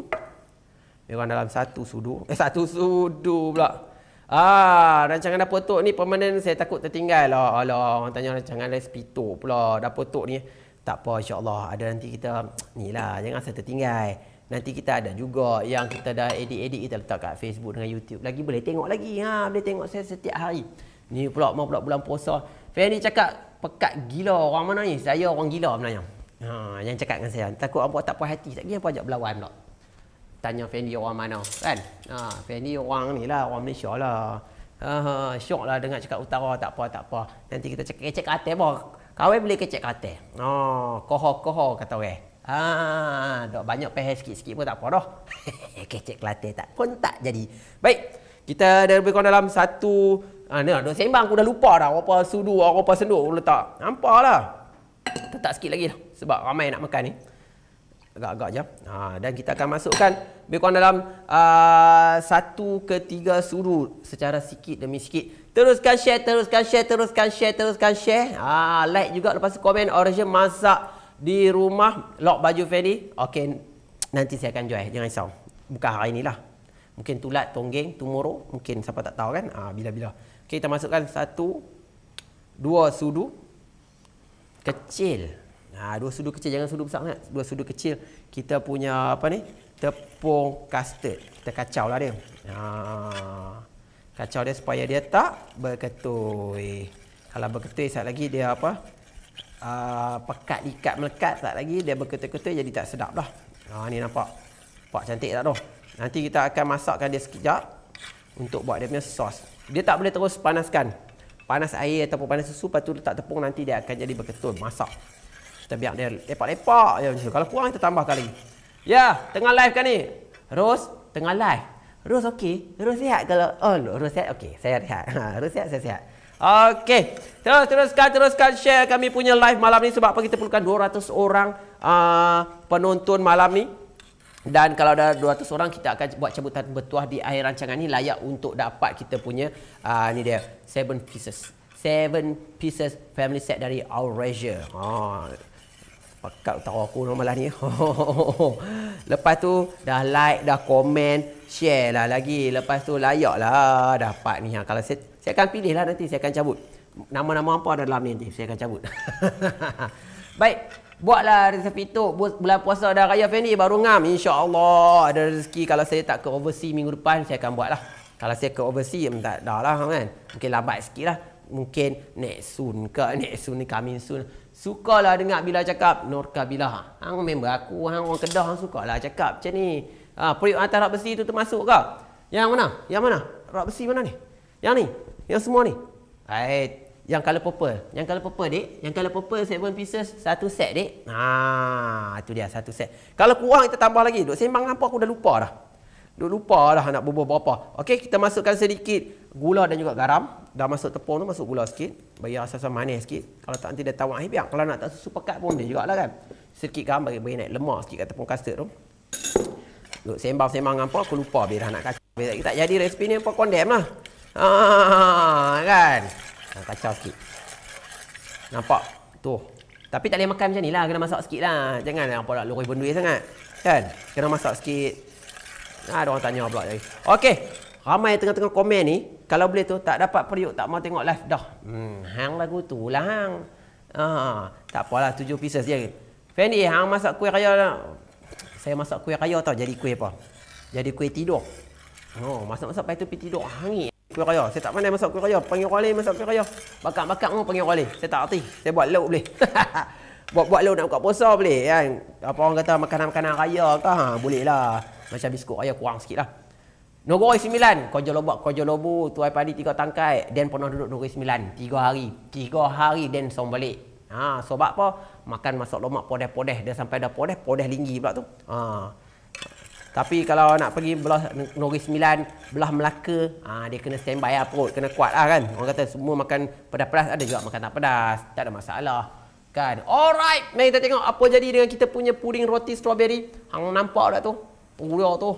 Mereka dalam satu sudu. Eh, satu sudu pula. Ah, rancangan dapur tok ni permanent saya takut tertinggal lah. Alah, orang tanya rancangan resipi tok pula dapur tok ni. Tak apa insya-Allah ada nanti kita ni lah jangan saya tertinggal. Nanti kita ada juga yang kita dah edit-edit kita letak kat Facebook dengan YouTube. Lagi boleh tengok lagi. Ha, boleh tengok saya setiap hari. Ni pula mau pula bulan puasa. Fanny cakap pekat gila orang mana ni? Saya orang gila sebenarnya. Ha, jangan cakap dengan saya. Takut apa tak puas hati. Tak kira apa ajak berlawan pula tanya Fendi orang mana kan ha, Fendi orang ni lah orang Malaysia lah uh, syok lah dengar cakap utara tak apa tak apa nanti kita cek kecek kata apa kawai boleh kecek kata ha, oh, koho koho kata orang eh. ah, dok banyak pehe sikit-sikit pun tak apa dah kecek kelata tak pun tak jadi baik kita ada lebih kurang dalam satu ha, ni lah, dok sembang aku dah lupa dah apa sudu apa senduk letak nampak lah tetap sikit lagi lah sebab ramai nak makan ni eh agak-agak jam. Ha, dan kita akan masukkan lebih kurang dalam uh, satu ke tiga suru secara sikit demi sikit. Teruskan share, teruskan share, teruskan share, teruskan share. Ha, like juga lepas tu komen original masak di rumah lock baju Ferry. Okey, nanti saya akan jual. Jangan risau. Bukan hari inilah. Mungkin tulat, tonggeng, tomorrow. Mungkin siapa tak tahu kan. Ah, Bila-bila. Ha, Okey, kita masukkan satu, dua sudu. Kecil. Ha, dua sudu kecil jangan sudu besar sangat. Dua sudu kecil kita punya apa ni? Tepung custard. Kita kacau lah dia. Ha. Kacau dia supaya dia tak berketul. Kalau berketul sat lagi dia apa? Uh, ah, pekat ikat melekat tak lagi dia berketul-ketul jadi tak sedap lah. Ha ni nampak. nampak cantik tak tu? Nanti kita akan masakkan dia sekejap untuk buat dia punya sos. Dia tak boleh terus panaskan. Panas air ataupun panas susu, lepas tu letak tepung nanti dia akan jadi berketul. Masak. Kita biar dia lepak-lepak je macam Kalau kurang kita tambah kali. Ya, tengah live kan ni. Rose, tengah live. Rose okey. Rose sihat kalau oh, Rose sihat okey. Saya sihat. Ha, Rose sihat, saya sihat. Okey. Terus teruskan teruskan share kami punya live malam ni sebab apa kita perlukan 200 orang uh, penonton malam ni. Dan kalau ada 200 orang kita akan buat cabutan bertuah di akhir rancangan ni layak untuk dapat kita punya uh, ni dia seven pieces. Seven pieces family set dari Aurasia. Oh pekat utara aku nak malam ni. Lepas tu dah like, dah komen, share lah lagi. Lepas tu layak lah ah, dapat ni. Ha, kalau saya, saya akan pilih lah nanti saya akan cabut. Nama-nama apa ada dalam ni nanti saya akan cabut. Baik. Buatlah resepi tu bulan puasa dan raya Fendi baru ngam Insyaallah ada rezeki kalau saya tak ke overseas minggu depan saya akan buatlah. Kalau saya ke overseas ya, tak dah lah kan. Mungkin lambat sikitlah. Mungkin next soon ke next soon ni coming soon. Sukalah dengar bila cakap Nur Kabilah. Hang member aku, hang orang Kedah hang sukalah cakap macam ni. Ah, ha, periuk atas besi tu termasuk ke? Yang mana? Yang mana? Rak besi mana ni? Yang ni. Yang semua ni. Hai, yang color purple. Yang color purple, dik. Yang color purple seven pieces satu set, dik. Ha, itu dia satu set. Kalau kurang kita tambah lagi. Duk sembang hangpa aku dah lupa dah. Duk lupa dah nak bubuh berapa. Okey, kita masukkan sedikit gula dan juga garam. Dah masuk tepung tu, masuk gula sikit. Bayar asal-asal manis sikit. Kalau tak nanti dah tawar air biar. Kalau nak tak susu pekat pun dia juga lah kan. Sedikit garam bagi bagi naik lemak sikit kat tepung custard tu. Duk sembang-sembang apa, aku lupa biar dah nak kacau. Biar tak jadi resipi ni, apa kondem lah. Haa, kan? Nak ha, kacau sikit. Nampak? Tu. Tapi tak boleh makan macam ni lah. Kena masak sikit lah. Jangan lah apa nak luruh sangat. Kan? Kena masak sikit. Ha, ada orang tanya pula lagi. Okey. Ramai tengah-tengah komen ni. Kalau boleh tu, tak dapat periuk, tak mau tengok live dah. Hmm, hang lagu tu lah hang. Ha, tak apalah, tujuh pieces je. Fendi, hang masak kuih raya lah. Saya masak kuih raya tau, jadi kuih apa? Jadi kuih tidur. Oh, masak-masak pai tu pergi tidur, hangi. Ah, kuih raya, saya tak pandai masak kuih raya. Panggil orang lain masak kuih raya. Bakat-bakat mau panggil orang lain. Saya tak hati, saya buat lauk boleh. Buat-buat lauk nak buka puasa boleh. Kan? Apa orang kata makanan-makanan raya ke? Ha, boleh lah. Macam biskut ayah kurang sikit lah. Nogor sembilan, Kojo Lobok, Kojo Lobu, Tuai Padi, Tiga Tangkai, dan pernah duduk Nogor sembilan, Tiga hari. Tiga hari dan song balik. Ha, sebab apa? Makan masuk lomak podeh-podeh. Dia sampai dah podeh, podeh linggi pula tu. Ha. Tapi kalau nak pergi belah Nogor sembilan, belah Melaka, ha, dia kena stand by lah perut. Kena kuat lah kan. Orang kata semua makan pedas-pedas, ada juga makan tak pedas. Tak ada masalah kan. Alright, mari kita tengok apa jadi dengan kita punya puding roti strawberry. Hang nampak dah tu. Pengulia tu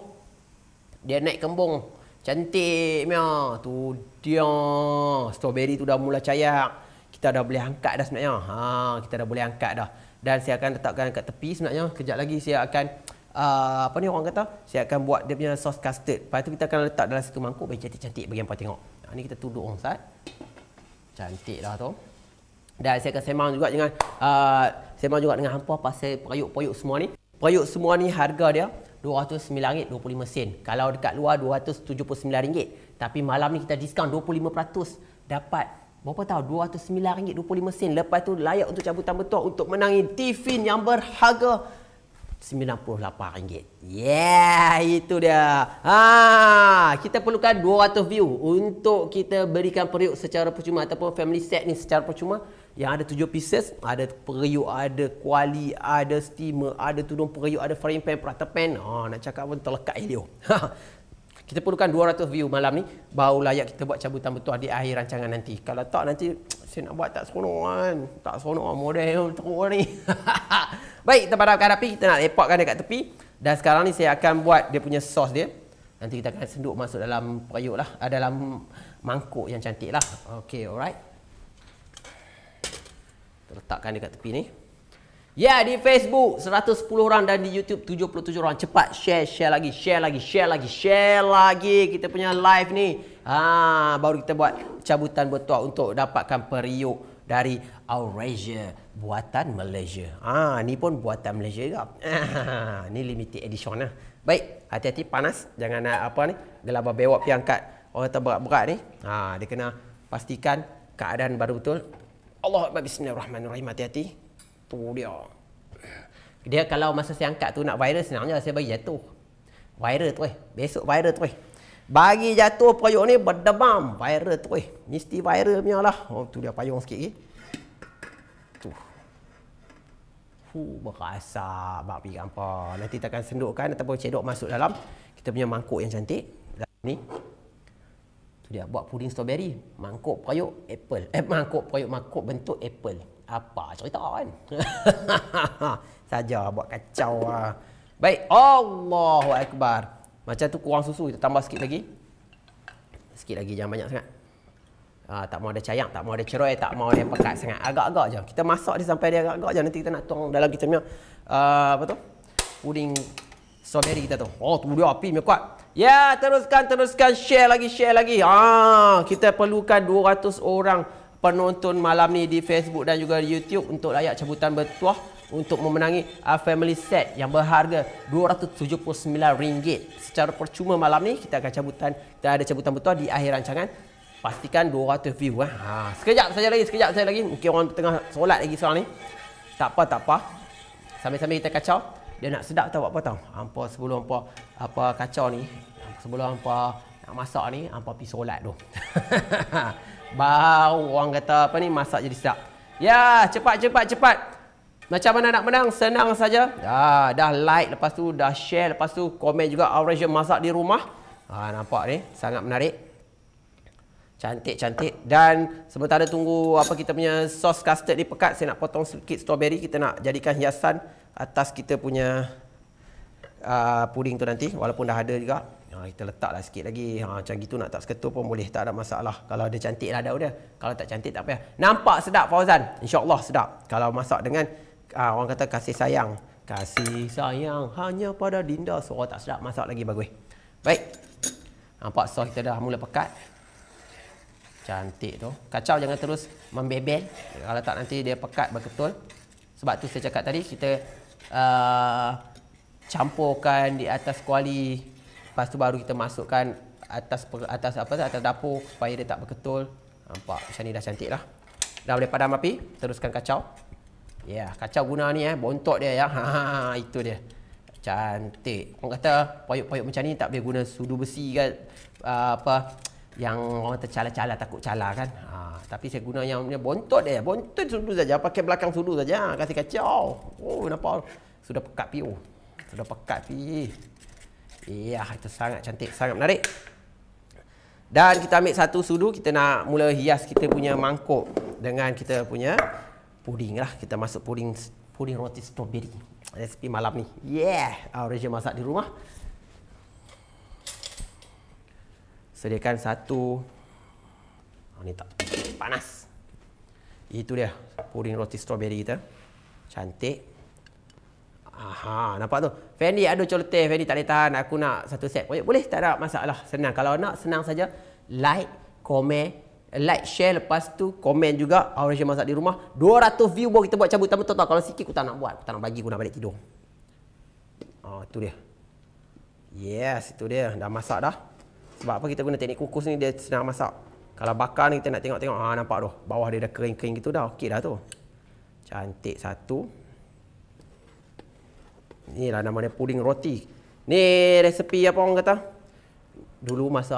Dia naik kembung Cantik mia. Tu dia Strawberry tu dah mula cayak Kita dah boleh angkat dah sebenarnya ha, Kita dah boleh angkat dah Dan saya akan letakkan kat tepi sebenarnya Kejap lagi saya akan uh, Apa ni orang kata Saya akan buat dia punya sos custard Lepas tu kita akan letak dalam satu mangkuk Bagi cantik-cantik bagi yang tengok ha, Ni kita tuduk orang sat Cantik dah tu dan saya akan semang juga dengan uh, semang juga dengan hampa pasal periuk-periuk semua ni. Periuk semua ni harga dia RM209.25 kalau dekat luar RM279 tapi malam ni kita diskaun 25% dapat berapa tahu RM209.25 lepas tu layak untuk cabutan betul untuk menangi Tiffin yang berharga RM98. Yeah, itu dia. Ha, kita perlukan 200 view untuk kita berikan periuk secara percuma ataupun family set ni secara percuma yang ada tujuh pieces ada periuk ada kuali ada steamer ada tudung periuk ada frying pan prata pan ha oh, nak cakap pun terlekat helio ha. kita perlukan 200 view malam ni baru layak kita buat cabutan betul di akhir rancangan nanti kalau tak nanti saya nak buat tak seronok kan tak seronok lah model teruk ni baik kita padamkan api kita nak lepakkan dekat tepi dan sekarang ni saya akan buat dia punya sos dia nanti kita akan senduk masuk dalam periuk lah dalam mangkuk yang cantik lah ok alright Terletakkan dekat tepi ni. Ya, yeah, di Facebook 110 orang dan di YouTube 77 orang. Cepat share, share lagi, share lagi, share lagi, share lagi kita punya live ni. Ha, baru kita buat cabutan bertuah untuk dapatkan periuk dari Aurasia buatan Malaysia. Ha, ni pun buatan Malaysia juga. ni limited edition lah. Baik, hati-hati panas. Jangan nak apa ni, gelabah bewak piangkat orang tak berat ni. Ha, dia kena pastikan keadaan baru betul. Allah Akbar Bismillahirrahmanirrahim Hati-hati Tu dia Dia kalau masa saya angkat tu Nak viral senangnya Saya bagi jatuh Viral tu eh Besok viral tu eh Bagi jatuh payung ni Berdebam Viral tu eh Mesti viral punya lah Oh tu dia payung sikit eh. Tu Hu berasa Bapak pergi kampar Nanti takkan sendukkan Ataupun cedok masuk dalam Kita punya mangkuk yang cantik Dalam ni Tu dia buat puding strawberry, mangkuk periuk apple. Eh mangkuk periuk mangkuk bentuk apple. Apa cerita kan? Saja buat kacau lah. Baik, Allahu akbar. Macam tu kurang susu, kita tambah sikit lagi. Sikit lagi jangan banyak sangat. Ah, tak mau ada cayang, tak mau ada cerai, tak mau ada pekat sangat. Agak-agak je. Kita masak dia sampai dia agak-agak je. Nanti kita nak tuang dalam kita punya uh, apa tu? Puding strawberry kita tu. Oh, tu dia api punya kuat. Ya, teruskan, teruskan. Share lagi, share lagi. Ah, kita perlukan 200 orang penonton malam ni di Facebook dan juga di YouTube untuk layak cabutan bertuah untuk memenangi uh, family set yang berharga RM279 secara percuma malam ni kita akan cabutan kita ada cabutan bertuah di akhir rancangan pastikan 200 view eh. ha, sekejap saja lagi sekejap saja lagi mungkin orang tengah solat lagi sekarang ni tak apa tak apa sambil-sambil kita kacau dia nak sedap Tahu apa tau hampa sebelum apa apa kacau ni sebelum hangpa nak masak ni hangpa pergi solat tu. Bau orang kata apa ni masak jadi sedap. Ya, cepat cepat cepat. Macam mana nak menang? Senang saja. Ya, dah like lepas tu dah share lepas tu komen juga Aurasia masak di rumah. Ha, nampak ni sangat menarik. Cantik cantik dan sementara tunggu apa kita punya sos custard ni pekat saya nak potong sedikit strawberry kita nak jadikan hiasan atas kita punya uh, puding tu nanti walaupun dah ada juga Ha, kita letaklah sikit lagi. Ha, macam gitu nak tak seketul pun boleh. Tak ada masalah. Kalau dia cantik lah daun dia. Kalau tak cantik tak payah. Nampak sedap Fauzan. InsyaAllah sedap. Kalau masak dengan uh, orang kata kasih sayang. Kasih sayang hanya pada dinda. Suara tak sedap. Masak lagi bagus. Baik. Nampak sos kita dah mula pekat. Cantik tu. Kacau jangan terus membebel. Kalau tak nanti dia pekat berketul. Sebab tu saya cakap tadi kita uh, campurkan di atas kuali Lepas tu baru kita masukkan atas atas apa atas dapur supaya dia tak berketul. Nampak macam ni dah cantik lah. Dah boleh padam api, teruskan kacau. Ya, yeah, kacau guna ni eh, bontot dia ya. Ha, ha, ha, ha, itu dia. Cantik. Orang kata payuk-payuk macam ni tak boleh guna sudu besi kan. Uh, apa yang orang tercala-cala takut cala kan. Ha, tapi saya guna yang punya bontot dia. Bontot sudu saja, pakai belakang sudu saja. Kasih kacau. Oh, nampak. Sudah pekat pi. Sudah pekat pi. Ya, itu sangat cantik, sangat menarik. Dan kita ambil satu sudu, kita nak mula hias kita punya mangkuk dengan kita punya puding lah. Kita masuk puding puding roti strawberry. Resipi malam ni. Yeah, our ah, regime masak di rumah. Sediakan satu. Oh, ni tak panas. Itu dia puding roti strawberry kita. Cantik. Aha, nampak tu. Fendi ada coleteh, Fendi tak boleh Aku nak satu set. Boleh, boleh tak ada masalah. Senang. Kalau nak, senang saja. Like, komen. Like, share. Lepas tu, komen juga. Awal Rasyid Masak di rumah. 200 view baru kita buat cabut. Tak tahu kalau sikit, aku tak nak buat. Aku tak nak bagi, aku nak balik tidur. Oh, ah, tu dia. Yes, itu dia. Dah masak dah. Sebab apa kita guna teknik kukus ni, dia senang masak. Kalau bakar ni, kita nak tengok-tengok. Ha, nampak tu. Bawah dia dah kering-kering gitu dah. Okey dah tu. Cantik Satu ni lah nama dia puding roti. Ni resepi apa orang kata? Dulu masa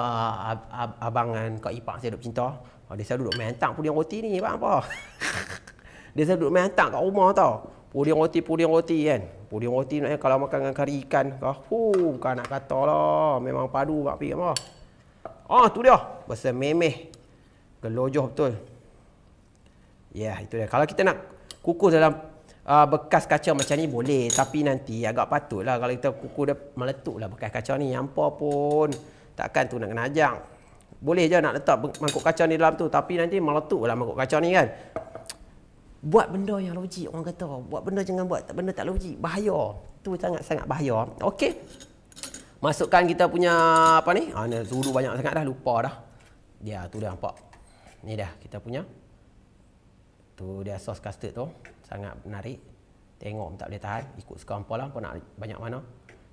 ab, ab, abang kan kak ipar saya duduk cinta. Ah, dia selalu duduk main hantar puding roti ni bang apa? dia selalu duduk main hantar kat rumah tau. Puding roti, puding roti kan. Puding roti ni eh, kalau makan dengan kari ikan. Oh, bukan nak kata lah. Memang padu bak pi apa. Oh, tu dia. Besar memeh. Gelojoh betul. Ya, yeah, itu dia. Kalau kita nak kukus dalam uh, bekas kaca macam ni boleh tapi nanti agak patutlah kalau kita kuku dia meletuklah bekas kaca ni yang apa pun takkan tu nak kena ajang. Boleh je nak letak mangkuk kaca ni dalam tu tapi nanti meletuklah mangkuk kaca ni kan. Buat benda yang logik orang kata. Buat benda jangan buat benda tak logik. Bahaya. Tu sangat-sangat bahaya. Okey. Masukkan kita punya apa ni? Ha ni zuru banyak sangat dah lupa dah. Dia tu dah nampak. Ni dah kita punya. Tu dia sos custard tu sangat menarik. Tengok pun tak boleh tahan. Ikut suka hampa lah. Pun nak banyak mana.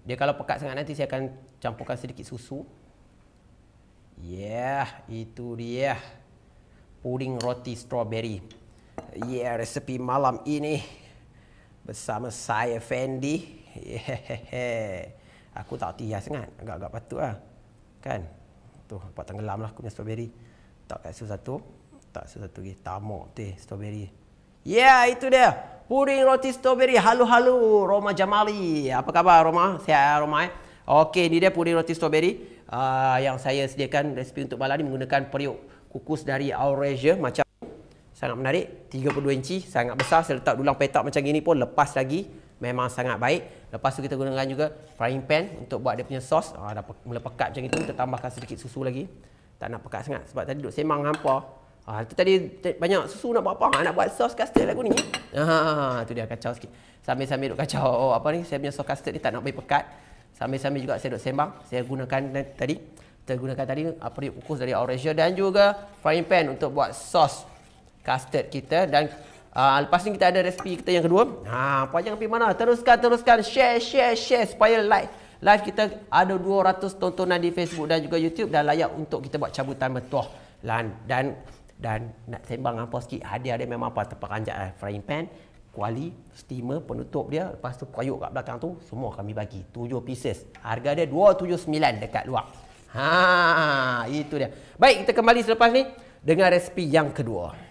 Dia kalau pekat sangat nanti saya akan campurkan sedikit susu. Yeah, itu dia. Puding roti strawberry. Yeah, resepi malam ini. Bersama saya, Fendi. Yeah. Aku tak tihas sangat. Agak-agak patut lah. Kan? Tu, nampak tenggelam lah aku punya strawberry. Tak kat satu. Tak satu lagi. Tamuk tu strawberry yeah, itu dia. Puding roti strawberry halu-halu Roma Jamali. Apa khabar Roma? Sihat ya Roma eh? Okey, ini dia puding roti strawberry. Uh, yang saya sediakan resipi untuk malam ni menggunakan periuk kukus dari Aurasia macam sangat menarik 32 inci sangat besar saya letak dulang petak macam ini pun lepas lagi memang sangat baik lepas tu kita gunakan juga frying pan untuk buat dia punya sos ada uh, dah melepekat macam itu kita tambahkan sedikit susu lagi tak nak pekat sangat sebab tadi duk sembang hampa Ah, tu tadi banyak susu nak buat apa? Ah, nak buat sos custard aku ni. Eh. Ah, tu dia kacau sikit. Sambil-sambil duk kacau oh, apa ni? Saya punya sos custard ni tak nak bagi pekat. Sambil-sambil juga saya duk sembang. Saya gunakan tadi Saya gunakan tadi apa dia kukus dari Aurasia dan juga frying pan untuk buat sos custard kita dan uh, lepas ni kita ada resipi kita yang kedua. Ha, ah, apa jangan pergi mana? Teruskan teruskan share share share supaya live. Live kita ada 200 tontonan di Facebook dan juga YouTube dan layak untuk kita buat cabutan bertuah. Dan, dan dan nak sembang apa sikit hadiah dia memang apa terperanjat lah frying pan kuali steamer penutup dia lepas tu kuyuk kat belakang tu semua kami bagi 7 pieces harga dia 279 dekat luar ha itu dia baik kita kembali selepas ni dengan resipi yang kedua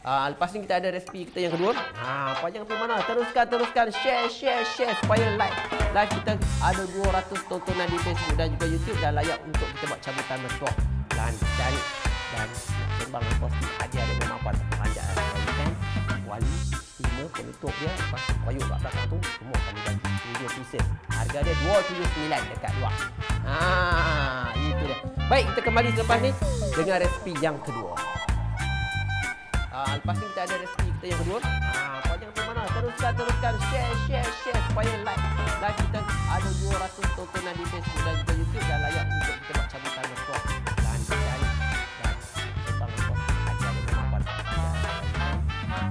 Uh, lepas ni kita ada resipi kita yang kedua. Ha, panjang ke mana? Teruskan, teruskan. Share, share, share supaya like. like kita ada 200 tontonan di Facebook dan juga YouTube dan layak untuk kita buat cabutan mesuah. Dan cari dan sembang mesti ada ada memapan panjang kan wali lima penutup dia lepas tu kayu kat belakang tu semua akan menjadi video pieces harga dia dua tujuh sembilan dekat luar ha, itu dia baik kita kembali selepas ni dengan resipi yang kedua ha, lepas ni kita ada resipi kita yang kedua ha, kau jangan pergi mana teruskan teruskan share share share supaya like like kita ada 200 tontonan di Facebook dan juga YouTube dan layak untuk kita nak cabutkan rekod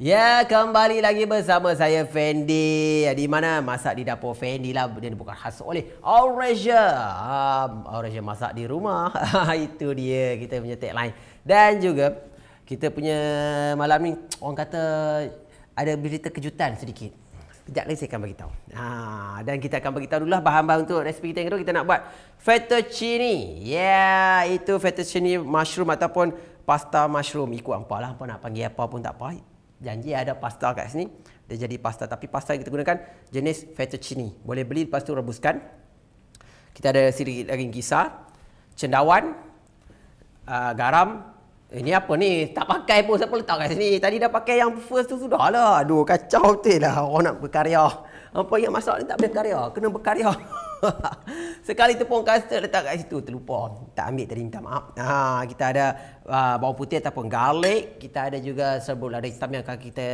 Ya, kembali lagi bersama saya Fendi. Ya, di mana masak di dapur Fendi lah. Dia bukan khas oleh Aurasia. Ah, Aurasia masak di rumah. Itu dia kita punya tagline. Dan juga kita punya malam ni orang kata ada berita kejutan sedikit. Sekejap lagi saya akan bagi tahu. Ha, dan kita akan bagi tahu lah bahan-bahan untuk resipi kita yang kedua. Kita nak buat fettuccine. Yeah, itu fettuccine mushroom ataupun pasta mushroom. Ikut hangpa lah. Hangpa nak panggil apa pun tak apa janji ada pasta kat sini dia jadi pasta tapi pasta yang kita gunakan jenis fettuccine boleh beli lepas tu rebuskan kita ada siri daging kisar cendawan uh, garam ini eh, apa ni? Tak pakai pun siapa letak kat sini. Tadi dah pakai yang first tu sudah lah. Aduh, kacau betul lah orang nak berkarya. Apa yang masak ni tak boleh berkarya. Kena berkarya. Sekali tepung custard letak kat situ terlupa. Tak ambil tadi minta maaf. Ha, kita ada uh, bawang putih ataupun garlic, kita ada juga serbuk lada hitam yang akan kita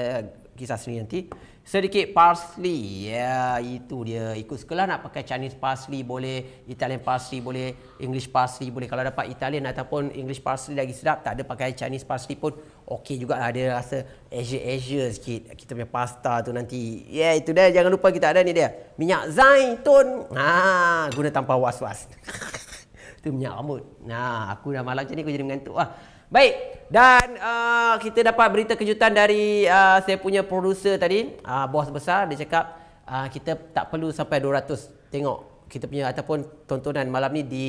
kisah sendiri nanti. Sedikit parsley. Ya, yeah, itu dia. Ikut sekolah nak pakai Chinese parsley boleh, Italian parsley boleh, English parsley boleh. Kalau dapat Italian ataupun English parsley lagi sedap, tak ada pakai Chinese parsley pun okey juga ada rasa Asia-Asia sikit. Kita punya pasta tu nanti. Ya, yeah, itu dah. Jangan lupa kita ada ni dia. Minyak zaitun. Ha, guna tanpa was-was. tu minyak rambut. Ha, aku dah malam macam ni. Aku jadi mengantuk lah. Baik. Dan uh, kita dapat berita kejutan dari uh, saya punya producer tadi. Uh, bos besar. Dia cakap uh, kita tak perlu sampai 200. Tengok. Kita punya ataupun tontonan malam ni di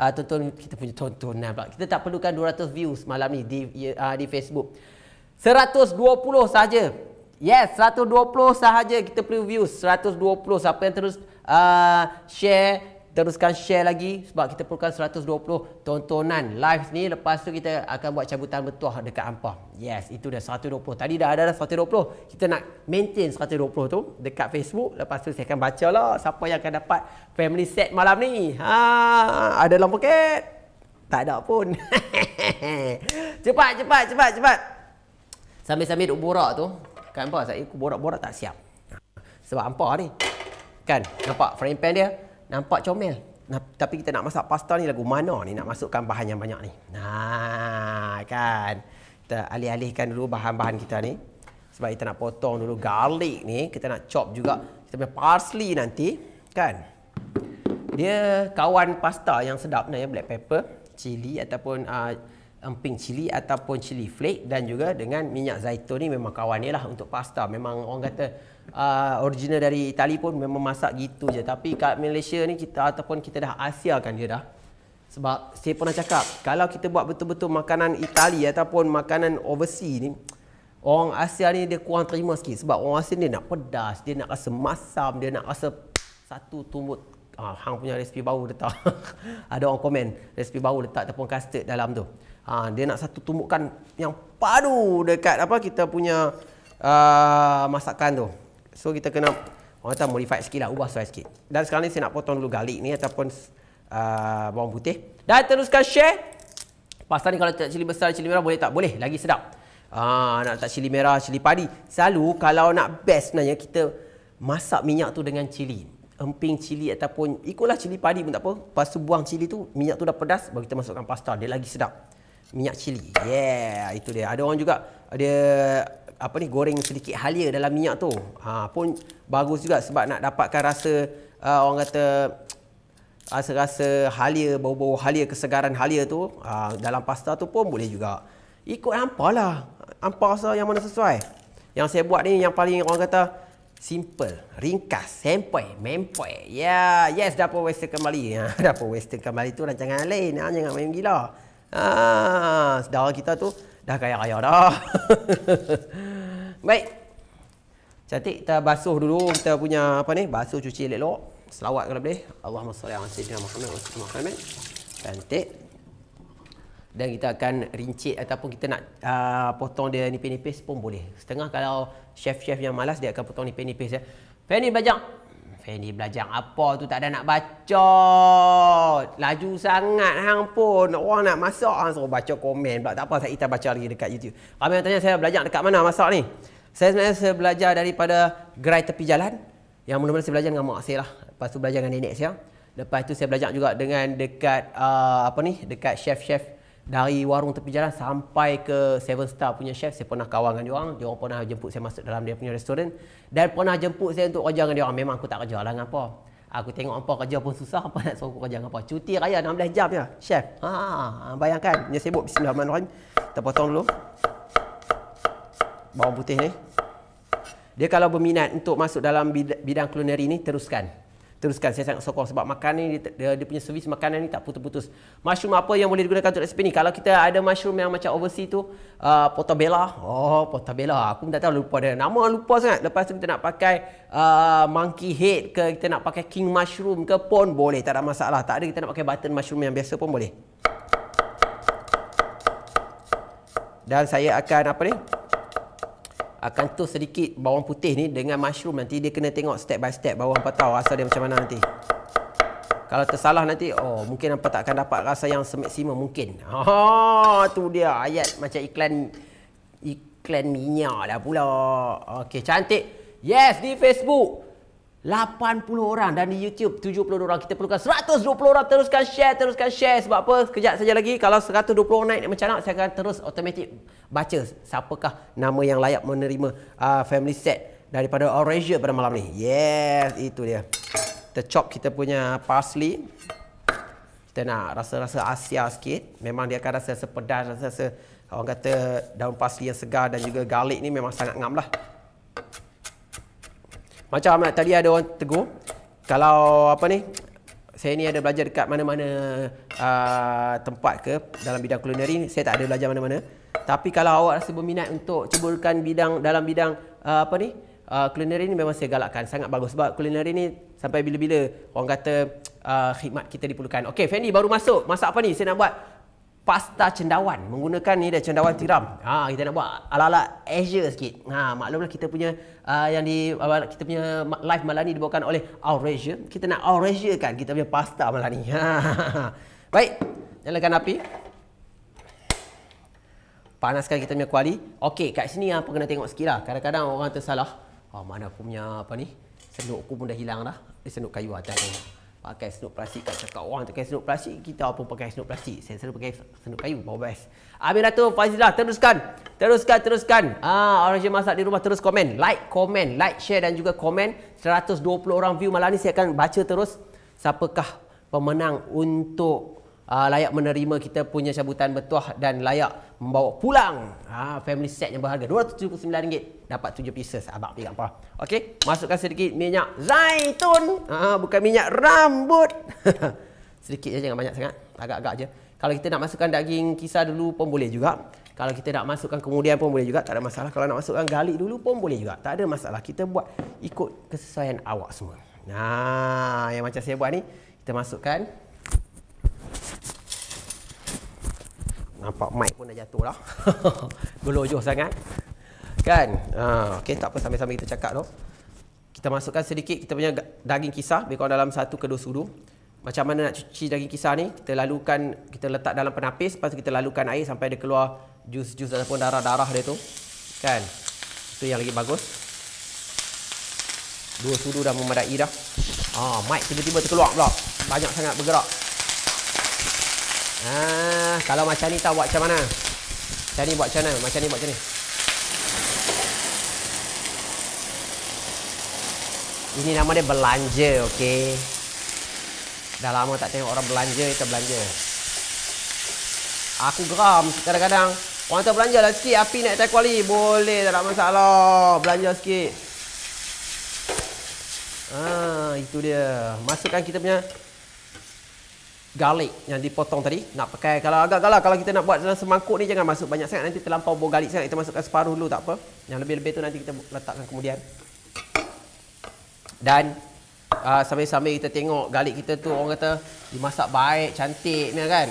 uh, ah, tonton kita punya tontonan pula. Kita tak perlukan 200 views malam ni di uh, di Facebook. 120 saja. Yes, 120 sahaja kita perlu views. 120 siapa yang terus uh, share teruskan share lagi sebab kita perlukan 120 tontonan live ni lepas tu kita akan buat cabutan betuah dekat Ampah. Yes, itu dah 120. Tadi dah ada dah 120. Kita nak maintain 120 tu dekat Facebook. Lepas tu saya akan baca lah siapa yang akan dapat family set malam ni. Ha, ada dalam poket? Tak ada pun. cepat, cepat, cepat, cepat. Sambil-sambil duk borak tu. Kan apa? Saya borak-borak tak siap. Sebab Ampah ni. Kan? Nampak frame pan dia? nampak comel. Nah, tapi kita nak masak pasta ni lagu mana ni nak masukkan bahan yang banyak ni. Nah, kan. Kita alih-alihkan dulu bahan-bahan kita ni. Sebab kita nak potong dulu garlic ni, kita nak chop juga. Kita punya parsley nanti, kan. Dia kawan pasta yang sedap ni, ya, black pepper, cili ataupun uh, emping cili ataupun cili flake dan juga dengan minyak zaitun ni memang kawan ni lah untuk pasta. Memang orang kata uh, original dari Itali pun memang masak gitu je tapi kat Malaysia ni kita ataupun kita dah Asia kan dia dah sebab saya pernah cakap kalau kita buat betul-betul makanan Itali ataupun makanan overseas ni orang Asia ni dia kurang terima sikit sebab orang Asia ni nak pedas dia nak rasa masam dia nak rasa satu tumbuk Ah, hang punya resipi bau letak ada orang komen resipi bau letak tepung custard dalam tu Ha, dia nak satu tumbukan yang padu dekat apa kita punya uh, masakan tu. So kita kena orang kata modify sikit lah, ubah suai sikit. Dan sekarang ni saya nak potong dulu garlic ni ataupun uh, bawang putih. Dan teruskan share. Pasta ni kalau tak cili besar, cili merah boleh tak? Boleh, lagi sedap. Ah, nak tak cili merah, cili padi. Selalu kalau nak best sebenarnya kita masak minyak tu dengan cili. Emping cili ataupun ikutlah cili padi pun tak apa. Lepas tu buang cili tu, minyak tu dah pedas, baru kita masukkan pasta. Dia lagi sedap. Minyak cili. Yeah, itu dia. Ada orang juga, ada apa ni goreng sedikit halia dalam minyak tu ha, pun bagus juga sebab nak dapatkan rasa uh, orang kata rasa-rasa halia bau-bau halia kesegaran halia tu uh, dalam pasta tu pun boleh juga ikut hampa lah hampa rasa yang mana sesuai yang saya buat ni yang paling orang kata simple ringkas sempoi mempoi ya yeah. yes dapur western kembali ha, dapur western kembali tu rancangan lain ha, jangan main gila ha, sedara kita tu Dah kaya raya dah. Baik. Cantik kita basuh dulu kita punya apa ni? Basuh cuci elok-elok. Selawat kalau boleh. Allahumma salli ala sayyidina Muhammad wa sallam Muhammad. Cantik. Dan kita akan rincit ataupun kita nak uh, potong dia nipis-nipis pun boleh. Setengah kalau chef-chef yang malas dia akan potong nipis-nipis ya. Fanny Bajang, Fendi belajar apa tu tak ada nak baca. Laju sangat hang pun. Orang nak masak hang suruh baca komen pula. Tak apa saya baca lagi dekat YouTube. Ramai yang tanya saya belajar dekat mana masak ni? Saya sebenarnya saya belajar daripada gerai tepi jalan. Yang mula-mula saya belajar dengan mak saya lah. Lepas tu belajar dengan nenek saya. Lepas tu saya belajar juga dengan dekat uh, apa ni? Dekat chef-chef. Uh, dari warung tepi jalan sampai ke Seven Star punya chef saya pernah kawan dengan dia orang dia orang pernah jemput saya masuk dalam dia punya restoran dan pernah jemput saya untuk kerja dengan dia orang memang aku tak kerja lah dengan apa aku tengok apa kerja pun susah apa nak suruh kerja dengan apa cuti raya 16 jam ya chef ha, ha, ha. ha bayangkan dia sibuk bismillahirrahmanirrahim kita potong dulu bawang putih ni dia kalau berminat untuk masuk dalam bidang kulineri ni teruskan teruskan saya sangat sokong sebab makan ni dia, dia, dia punya servis makanan ni tak putus-putus. Mushroom apa yang boleh digunakan untuk resipi ni? Kalau kita ada mushroom yang macam overseas tu, uh, portobello. Oh, portobello. Aku pun tak tahu lupa dia. Nama lupa sangat. Lepas tu kita nak pakai uh, monkey head ke kita nak pakai king mushroom ke pun boleh. Tak ada masalah. Tak ada kita nak pakai button mushroom yang biasa pun boleh. Dan saya akan apa ni? uh, ah, kantus sedikit bawang putih ni dengan mushroom nanti dia kena tengok step by step bawang apa tahu rasa dia macam mana nanti. Kalau tersalah nanti oh mungkin apa tak akan dapat rasa yang semaksimum mungkin. Ha oh, tu dia ayat macam iklan iklan minyak dah pula. Okey cantik. Yes di Facebook. 80 orang dan di YouTube 70 orang. Kita perlukan 120 orang teruskan share, teruskan share. Sebab apa? Sekejap saja lagi. Kalau 120 orang naik macam nak, saya akan terus automatik baca siapakah nama yang layak menerima uh, family set daripada Orasia pada malam ni. Yes, itu dia. Kita chop kita punya parsley. Kita nak rasa-rasa Asia sikit. Memang dia akan rasa sepedas, rasa-rasa orang kata daun parsley yang segar dan juga garlic ni memang sangat ngam lah. Macam tadi ada orang tegur Kalau apa ni saya ni ada belajar dekat mana-mana uh, tempat ke dalam bidang kulineri saya tak ada belajar mana-mana tapi kalau awak rasa berminat untuk ceburkan bidang dalam bidang uh, apa ni uh, kulineri ni memang saya galakkan sangat bagus sebab kulineri ni sampai bila-bila orang kata uh, khidmat kita diperlukan okay Fendi baru masuk masak apa ni saya nak buat pasta cendawan menggunakan ni dah cendawan tiram. Ha kita nak buat ala-ala Asia sikit. Ha maklumlah kita punya uh, yang di uh, kita punya live malam ni dibawakan oleh Aurasia. Kita nak Aurasia kan kita punya pasta malam ni. Ha. Baik. Nyalakan api. Panaskan kita punya kuali. Okey, kat sini ah, apa kena tengok sikitlah. Kadang-kadang orang tersalah. Oh, mana aku punya apa ni? Senduk aku pun dah hilang dah. Eh, senduk kayu atas ni pakai senuk plastik kat cakap orang pakai senuk plastik kita pun pakai senuk plastik saya selalu pakai senuk kayu power best Amir Ratu Fazilah teruskan teruskan teruskan ah orang yang masak di rumah terus komen like komen like share dan juga komen 120 orang view malam ni saya akan baca terus siapakah pemenang untuk uh, layak menerima kita punya cabutan bertuah dan layak membawa pulang ah family set yang berharga RM279 dapat tujuh pieces abang pergi apa okey masukkan sedikit minyak zaitun ah ha, bukan minyak rambut sedikit saja jangan banyak sangat agak-agak aje kalau kita nak masukkan daging kisar dulu pun boleh juga kalau kita nak masukkan kemudian pun boleh juga tak ada masalah kalau nak masukkan garlic dulu pun boleh juga tak ada masalah kita buat ikut kesesuaian awak semua nah yang macam saya buat ni kita masukkan Nampak mic pun dah jatuh lah. Gelojoh sangat. Kan? Ha, okay, tak apa sambil-sambil kita cakap tu. Kita masukkan sedikit kita punya daging kisah. Lebih dalam satu ke dua sudu. Macam mana nak cuci daging kisah ni? Kita lalukan, kita letak dalam penapis. Lepas kita lalukan air sampai dia keluar jus-jus ataupun darah-darah dia tu. Kan? Itu yang lagi bagus. Dua sudu dah memadai dah. Ha, ah, mic tiba-tiba terkeluar pula. Banyak sangat bergerak. Ah, kalau macam ni tahu buat macam mana? Macam ni buat macam mana? Macam ni buat macam ni. Ini nama dia belanja, okey. Dah lama tak tengok orang belanja, kita belanja. Aku geram kadang-kadang. Orang tu belanja lah sikit, api nak tak kuali. Boleh, tak ada masalah. Belanja sikit. Ah, itu dia. Masukkan kita punya garlic yang dipotong tadi. Nak pakai kalau agak-agak lah, kalau kita nak buat dalam semangkuk ni jangan masuk banyak sangat nanti terlampau bau garlic sangat. Kita masukkan separuh dulu tak apa. Yang lebih-lebih tu nanti kita letakkan kemudian dan uh, sambil-sambil kita tengok garlic kita tu orang kata dimasak baik cantik ni kan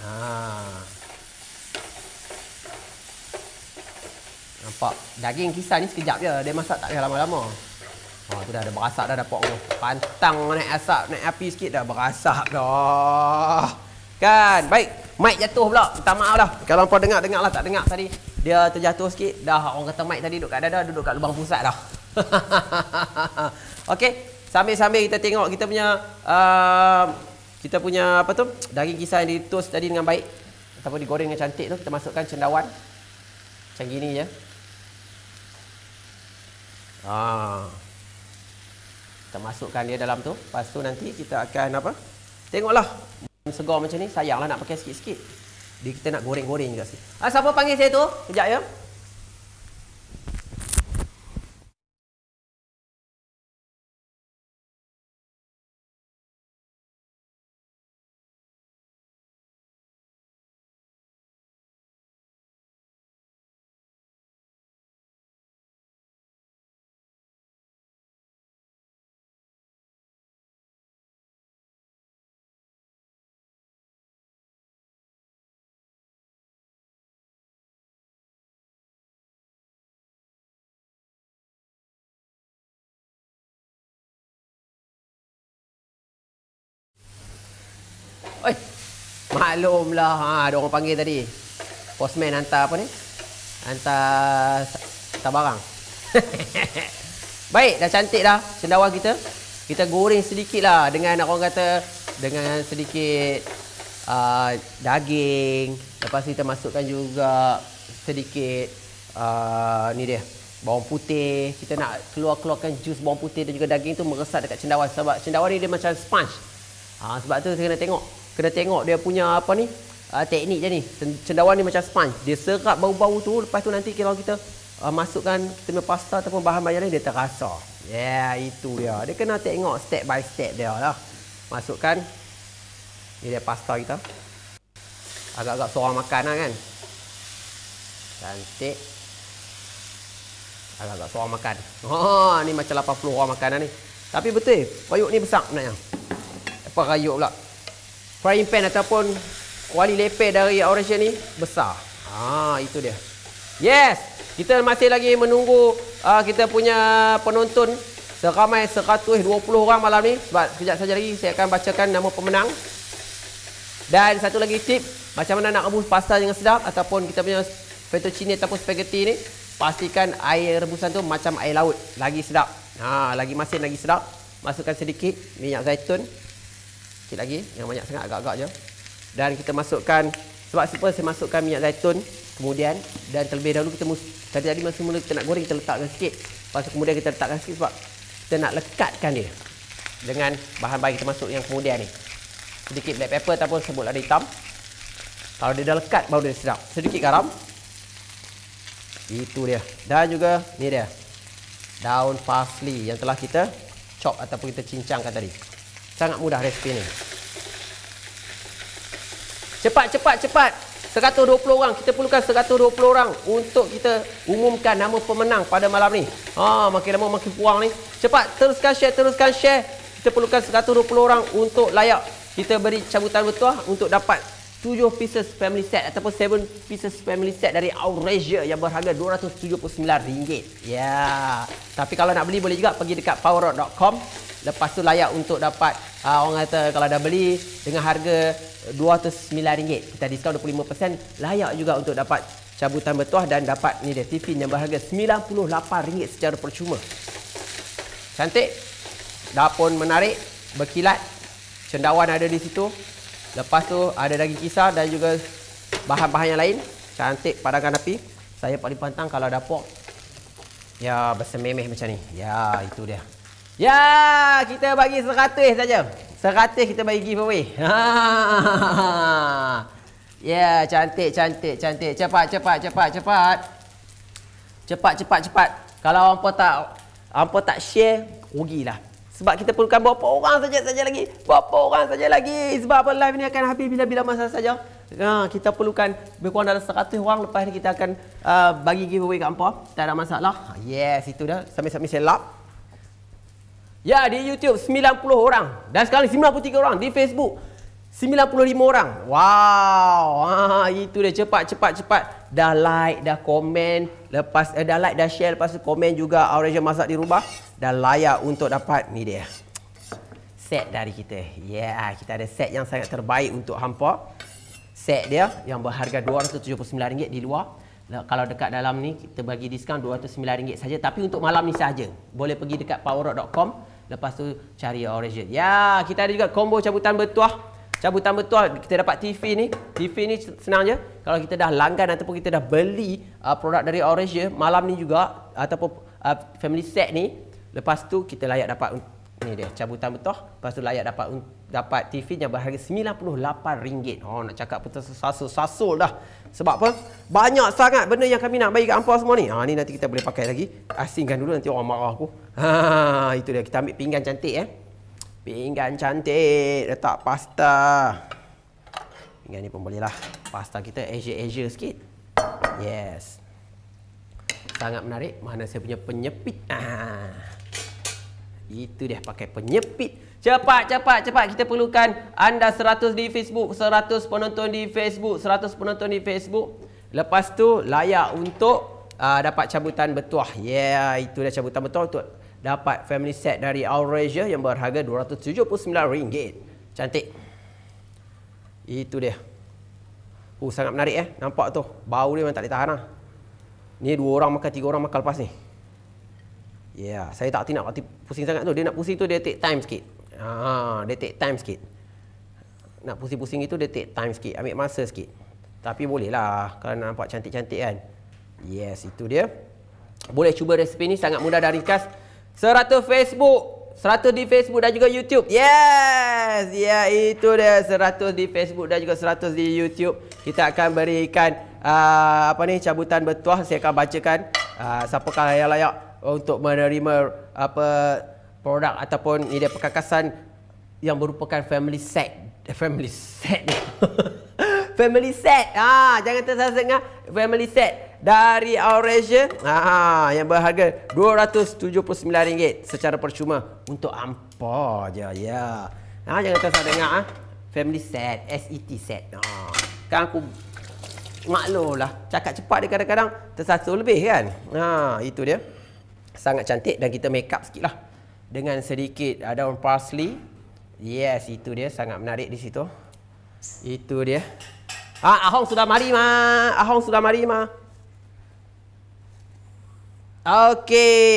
ha. nampak daging kisar ni sekejap je dia masak tak payah lama-lama Ha, oh, tu dah ada berasap dah dapat tu. Pantang naik asap, naik api sikit dah berasap dah. Kan? Baik. Mic jatuh pula. Minta maaf dah. Kalau hangpa dengar, dengarlah tak dengar tadi. Dia terjatuh sikit. Dah orang kata mic tadi duduk kat dada, duduk kat lubang pusat dah. Okey, sambil-sambil kita tengok kita punya uh, kita punya apa tu? Daging kisah yang ditus tadi dengan baik ataupun digoreng dengan cantik tu kita masukkan cendawan. Macam gini je. Ah. Kita masukkan dia dalam tu. Lepas tu nanti kita akan apa? Tengoklah. Segar macam ni lah nak pakai sikit-sikit. Dia kita nak goreng-goreng juga sikit. Ah, siapa panggil saya tu? Sekejap ya. Maklumlah ha ada orang panggil tadi. Postman hantar apa ni? Hantar hantar barang. Baik, dah cantik dah cendawan kita. Kita goreng sedikit lah dengan nak orang kata dengan sedikit uh, daging. Lepas kita masukkan juga sedikit uh, ni dia bawang putih. Kita nak keluar-keluarkan jus bawang putih dan juga daging tu meresap dekat cendawan. Sebab cendawan ni dia macam sponge. Uh, sebab tu saya kena tengok kena tengok dia punya apa ni uh, teknik je ni cendawan ni macam sponge dia serap bau-bau tu lepas tu nanti kalau kita uh, masukkan kita punya pasta ataupun bahan bahan lain dia terasa yeah itu dia dia kena tengok step by step dia lah masukkan ni dia pasta kita agak-agak seorang makan lah kan cantik agak-agak seorang makan oh, ni macam 80 orang makanan lah ni tapi betul payuk ni besar sebenarnya apa rayuk pula frying pan ataupun kuali leper dari Aurasia ni besar. Ha itu dia. Yes, kita masih lagi menunggu uh, kita punya penonton seramai 120 orang malam ni sebab sekejap saja lagi saya akan bacakan nama pemenang. Dan satu lagi tip macam mana nak rebus pasta yang sedap ataupun kita punya fettuccine ataupun spaghetti ni pastikan air rebusan tu macam air laut lagi sedap. Ha lagi masin lagi sedap. Masukkan sedikit minyak zaitun Sikit lagi Yang banyak sangat agak-agak je Dan kita masukkan Sebab apa saya masukkan minyak zaitun Kemudian Dan terlebih dahulu kita Tadi-tadi masa mula kita nak goreng Kita letakkan sikit Lepas kemudian kita letakkan sikit Sebab kita nak lekatkan dia Dengan bahan-bahan kita masuk yang kemudian ni Sedikit black pepper ataupun sebut lada hitam Kalau dia dah lekat baru dia sedap Sedikit garam Itu dia Dan juga ni dia Daun parsley yang telah kita chop ataupun kita cincangkan tadi Sangat mudah resipi ni. Cepat, cepat, cepat. 120 orang. Kita perlukan 120 orang untuk kita umumkan nama pemenang pada malam ni. Ha, oh, makin lama makin puang ni. Cepat, teruskan share, teruskan share. Kita perlukan 120 orang untuk layak. Kita beri cabutan bertuah untuk dapat 7 pieces family set ataupun 7 pieces family set dari Aurasia yang berharga RM279. Ya. Yeah. Tapi kalau nak beli boleh juga pergi dekat powerrod.com. Lepas tu layak untuk dapat uh, orang kata kalau dah beli dengan harga RM209. Kita diskaun 25% layak juga untuk dapat cabutan bertuah dan dapat ni dia TV yang berharga RM98 secara percuma. Cantik. Dapur menarik, berkilat. Cendawan ada di situ. Lepas tu ada daging kisar dan juga bahan-bahan yang lain. Cantik padangkan api. Saya pak pantang kalau ada pok. Ya, bersememeh macam ni. Ya, itu dia. Ya, kita bagi seratus saja. Seratus kita bagi giveaway. ya, cantik, cantik, cantik. Cepat, cepat, cepat, cepat. Cepat, cepat, cepat. Kalau hampa tak hampa tak share, rugilah. Sebab kita perlukan berapa orang saja-saja lagi. Berapa orang saja lagi. Sebab apa live ni akan habis bila-bila masa saja. Ha, kita perlukan lebih kurang dalam 100 orang. Lepas ni kita akan uh, bagi giveaway ke hampa. Tak ada masalah. Ha, yes, itu dah. Sambil-sambil saya lap. Ya, di YouTube 90 orang. Dan sekarang 93 orang. Di Facebook 95 orang. Wow. Ha, ha, itu dia. Cepat, cepat, cepat. Dah like, dah komen. Lepas eh, dah like, dah share, lepas tu komen juga Aurasia Masak di Rumah. Dan layak untuk dapat ni dia. Set dari kita. Yeah, kita ada set yang sangat terbaik untuk hampa. Set dia yang berharga RM279 di luar. Lah, kalau dekat dalam ni, kita bagi diskaun RM209 saja. Tapi untuk malam ni saja. Boleh pergi dekat powerrock.com. Lepas tu cari origin. Ya, yeah, kita ada juga combo cabutan bertuah. Cabutan betul ah, kita dapat TV ni. TV ni senang je. Kalau kita dah langgan ataupun kita dah beli uh, produk dari Orange je malam ni juga ataupun uh, family set ni lepas tu kita layak dapat ni dia cabutan betul. Lepas tu layak dapat dapat TV yang berharga RM98. Oh nak cakap pun sasul sasul dah. Sebab apa? Banyak sangat benda yang kami nak bagi kat hangpa semua ni. Ha ni nanti kita boleh pakai lagi. Asingkan dulu nanti orang marah aku. Ha itu dia kita ambil pinggan cantik eh. Pinggan cantik. Letak pasta. Pinggan ni pun boleh lah. Pasta kita Asia-Asia sikit. Yes. Sangat menarik. Mana saya punya penyepit. Ah. Itu dia pakai penyepit. Cepat, cepat, cepat. Kita perlukan anda 100 di Facebook. 100 penonton di Facebook. 100 penonton di Facebook. Lepas tu layak untuk uh, dapat cabutan bertuah. Yeah, itu dah cabutan bertuah. Untuk dapat family set dari Aurasia yang berharga RM279. Cantik. Itu dia. Uh, sangat menarik eh. Nampak tu. Bau dia memang tak boleh tahan lah. Ni dua orang makan, tiga orang makan lepas ni. Ya, yeah, saya tak tindak waktu pusing sangat tu. Dia nak pusing tu, dia take time sikit. Ah, dia take time sikit. Nak pusing-pusing itu, dia take time sikit. Ambil masa sikit. Tapi boleh lah kalau nak nampak cantik-cantik kan. Yes, itu dia. Boleh cuba resipi ni sangat mudah dan ringkas. 100 Facebook 100 di Facebook dan juga YouTube Yes Ya yeah, itu dia 100 di Facebook dan juga 100 di YouTube Kita akan berikan uh, Apa ni cabutan bertuah Saya akan bacakan uh, Siapakah yang layak Untuk menerima Apa Produk ataupun Ini dia perkakasan Yang merupakan family set eh, Family set Family set Ah, Jangan tersesat dengan Family set dari Aurasia. ah yang berharga RM279 secara percuma untuk ampa je. Ya. Yeah. Ha, jangan tersalah dengar. ah, Family set. SET set. Ha. Kan aku maklum lah. Cakap cepat dia kadang-kadang tersasul lebih kan. Ha, itu dia. Sangat cantik dan kita make up sikit lah. Dengan sedikit ada uh, daun parsley. Yes, itu dia. Sangat menarik di situ. Itu dia. Ah, Ahong sudah mari, Ma. Ahong sudah mari, Ma. Okey,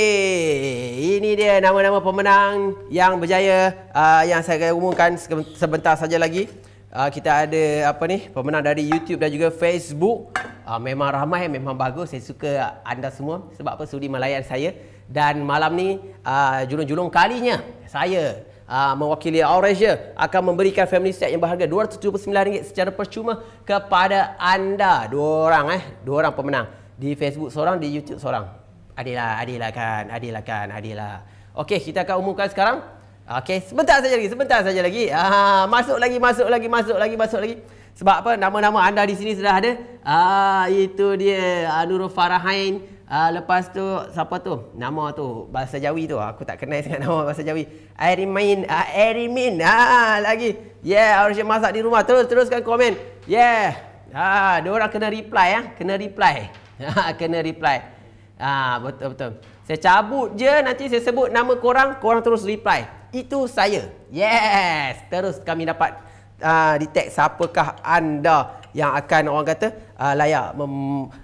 ini dia nama-nama pemenang yang berjaya uh, yang saya umumkan sebentar saja lagi. Uh, kita ada apa ni? Pemenang dari YouTube dan juga Facebook. Uh, memang ramai, memang bagus. Saya suka anda semua sebab apa sudi melayan saya dan malam ni uh, julung-julung kalinya saya uh, mewakili Aurasia akan memberikan family set yang berharga RM279 secara percuma kepada anda dua orang eh, dua orang pemenang di Facebook seorang, di YouTube seorang. Adalah, adalah kan, adalah kan, adalah. Okey, kita akan umumkan sekarang. Okey, sebentar saja lagi, sebentar saja lagi. Ah, masuk lagi, masuk lagi, masuk lagi, masuk lagi. Sebab apa? Nama-nama anda di sini sudah ada. Ah, itu dia. Ah, Nurul Farahain. Ah, lepas tu siapa tu? Nama tu bahasa Jawi tu. Ah, aku tak kenal sangat nama bahasa Jawi. Airimin, ah, Airimin. Ah, lagi. Yeah, harus masak di rumah. Terus teruskan komen. Yeah. Ah, dia orang kena reply ya. Kena reply. Ah, kena reply. Ah betul betul. Saya cabut je nanti saya sebut nama korang, korang terus reply. Itu saya. Yes, terus kami dapat uh, detect siapakah anda yang akan orang kata uh, layak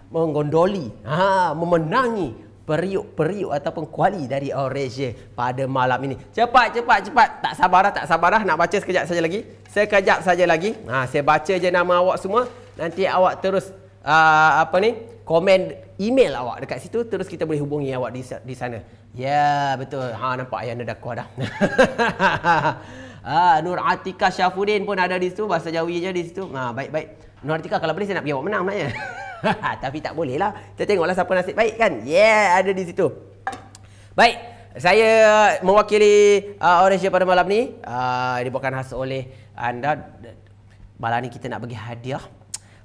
menggondoli, ha, memenangi periuk-periuk ataupun kuali dari Orange pada malam ini. Cepat, cepat, cepat. Tak sabar dah, tak sabar dah. Nak baca sekejap saja lagi. Sekejap saja lagi. Ha, saya baca je nama awak semua. Nanti awak terus uh, apa ni? Komen email awak dekat situ terus kita boleh hubungi awak di di sana. Ya, betul. Ha nampak ayah dah kuat dah. ah Nur Atika Syafudin pun ada di situ bahasa Jawi je di situ. Ha ah, baik-baik. Nur Atika kalau boleh saya nak pergi awak menang sebenarnya. Tapi tak boleh lah. Kita tengoklah siapa nasib baik kan. Yeah, ada di situ. Baik. Saya mewakili uh, Orange pada malam ni. Uh, ah, dibuatkan khas oleh anda. Malam ni kita nak bagi hadiah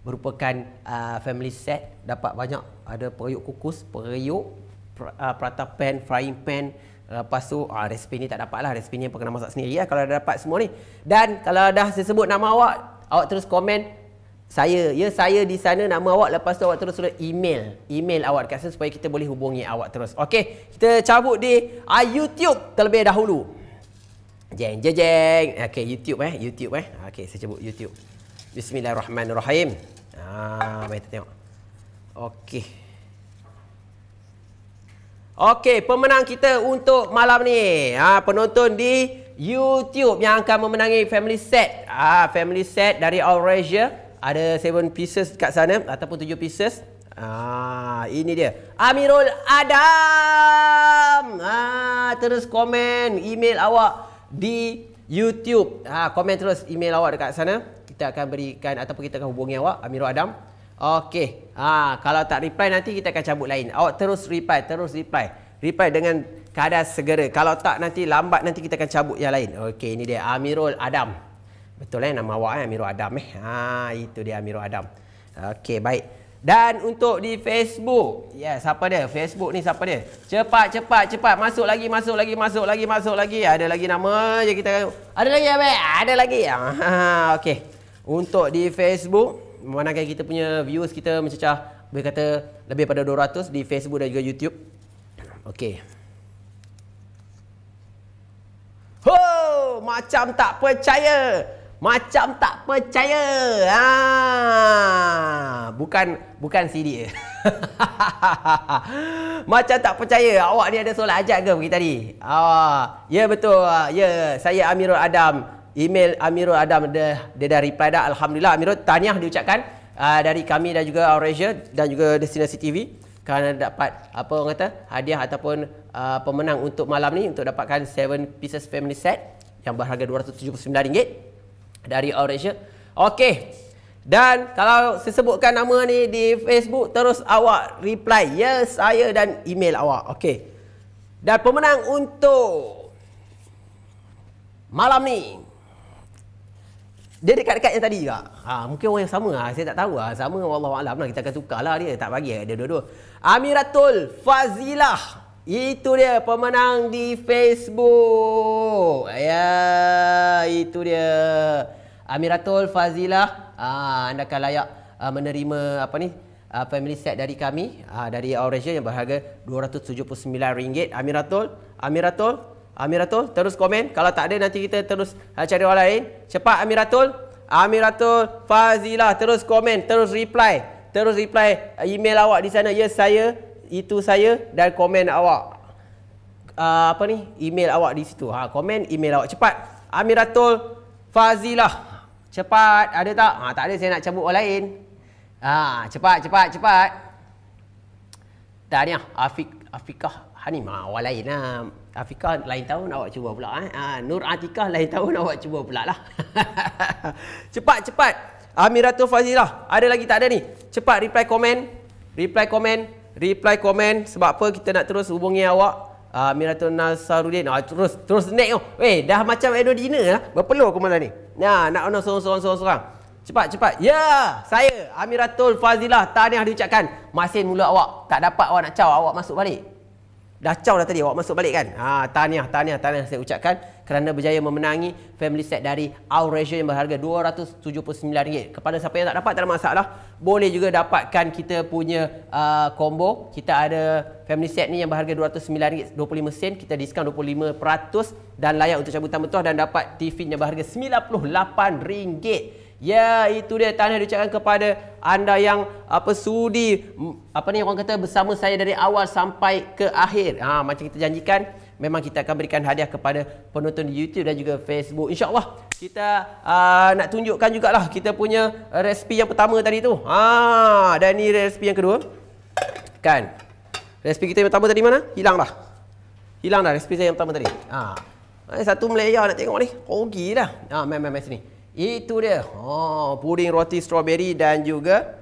merupakan uh, family set dapat banyak ada periuk kukus, periuk, pr- uh, prata pan, frying pan Lepas tu ah, resipi ni tak dapat lah Resipi ni apa kena masak sendiri lah Kalau dah dapat semua ni Dan kalau dah saya sebut nama awak Awak terus komen Saya Ya saya di sana nama awak Lepas tu awak terus suruh email Email awak dekat sana Supaya kita boleh hubungi awak terus Okay Kita cabut di ah, YouTube terlebih dahulu Jeng jeng jeng Okay YouTube eh YouTube eh Okay saya cabut YouTube Bismillahirrahmanirrahim Ha, ah, mari kita tengok. Okey. Okey, pemenang kita untuk malam ni. Ha, penonton di YouTube yang akan memenangi family set. Ah, ha, family set dari Aurasia. Ada 7 pieces kat sana ataupun 7 pieces. Ah, ini dia. Amirul Adam. Ah, terus komen email awak di YouTube. Ah, komen terus email awak dekat sana kita akan berikan ataupun kita akan hubungi awak Amirul Adam. Okey. Ha kalau tak reply nanti kita akan cabut lain. Awak terus reply, terus reply. Reply dengan kadar segera. Kalau tak nanti lambat nanti kita akan cabut yang lain. Okey, ini dia Amirul Adam. Betul eh nama awak eh Amirul Adam eh. Ha itu dia Amirul Adam. Okey, baik. Dan untuk di Facebook. Ya, yes, siapa dia? Facebook ni siapa dia? Cepat, cepat, cepat. Masuk lagi, masuk lagi, masuk lagi, masuk lagi. Ada lagi nama je kita. Ada lagi apa? Ada lagi. Ha, okey untuk di Facebook memandangkan kita punya views kita mencecah boleh kata lebih pada 200 di Facebook dan juga YouTube. Okey. Ho, macam tak percaya. Macam tak percaya. Ha, bukan bukan CD. macam tak percaya. Awak ni ada solat ajat ke pagi tadi? Ah, ya betul. Ah, ya, saya Amirul Adam email Amirul Adam dia, dia dah reply dah alhamdulillah Amirul tahniah diucapkan uh, dari kami dan juga Aurasia dan juga Destinasi TV kerana dapat apa orang kata hadiah ataupun uh, pemenang untuk malam ni untuk dapatkan 7 pieces family set yang berharga RM279 dari Aurasia. Okey. Dan kalau sesebutkan nama ni di Facebook terus awak reply yes saya dan email awak. Okey. Dan pemenang untuk malam ni dia dekat-dekat yang tadi juga. Ha, mungkin orang yang sama lah. Saya tak tahu lah. Sama Allah Alam lah. Kita akan tukar lah dia. Tak bagi dia dua-dua. Amiratul Fazilah. Itu dia pemenang di Facebook. Ya, itu dia. Amiratul Fazilah. Ha, anda akan layak uh, menerima apa ni? Uh, family set dari kami uh, dari Aurasia yang berharga RM279. Amiratul, Amiratul, Amiratul terus komen kalau tak ada nanti kita terus eh, cari orang lain cepat Amiratul Amiratul Fazilah terus komen terus reply terus reply eh, email awak di sana ya saya itu saya dan komen awak uh, apa ni email awak di situ ha komen email awak cepat Amiratul Fazilah cepat ada tak ha tak ada saya nak cabut orang lain ha cepat cepat cepat Tahniah Afiq Afiqah Hanimah orang lain lah Afiqah lain tahun awak cuba pula eh. Ha, Nur Atikah lain tahun awak cuba pula lah. cepat cepat. Amiratul Fazilah, ada lagi tak ada ni? Cepat reply komen. Reply komen. Reply komen sebab apa kita nak terus hubungi awak. Ha, Amiratul Nasarudin. Ah, ha, terus terus naik Oh. Weh, dah macam Edo Dina lah. Berpeluh aku mana ni. Nah, ya, nak nak seorang-seorang seorang-seorang. Cepat cepat. Ya, yeah, saya Amiratul Fazilah tahniah diucapkan. Masin mula awak. Tak dapat awak nak caw awak masuk balik. Dah caw dah tadi awak masuk balik kan? Ha, tahniah, tahniah, tahniah saya ucapkan kerana berjaya memenangi family set dari Aurasia yang berharga RM279. Kepada siapa yang tak dapat, tak ada masalah. Boleh juga dapatkan kita punya uh, combo. Kita ada family set ni yang berharga RM209, 25 sen. Kita diskaun 25% dan layak untuk cabutan betul dan dapat TV yang berharga RM98. Ya, itu dia tanya diucapkan kepada anda yang apa sudi apa ni orang kata bersama saya dari awal sampai ke akhir. Ha macam kita janjikan memang kita akan berikan hadiah kepada penonton di YouTube dan juga Facebook. Insya-Allah kita uh, nak tunjukkan jugalah kita punya resipi yang pertama tadi tu. Ha dan ni resipi yang kedua. Kan. Resipi kita yang pertama tadi mana? Hilang dah. Hilang dah resipi saya yang pertama tadi. Ha. Eh, satu melayu. nak tengok ni. Rugi dah. Ha, main, main, main sini. Itu dia. Ha, puding roti strawberry dan juga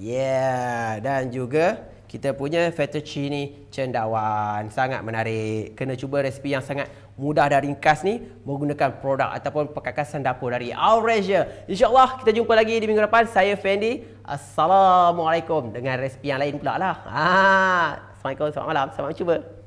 yeah, dan juga kita punya fettuccine cendawan. Sangat menarik. Kena cuba resipi yang sangat mudah dan ringkas ni menggunakan produk ataupun perkakasan dapur dari Aurasia. InsyaAllah kita jumpa lagi di minggu depan. Saya Fendi. Assalamualaikum. Dengan resipi yang lain pula lah. Ha. Assalamualaikum. Selamat malam. Selamat cuba.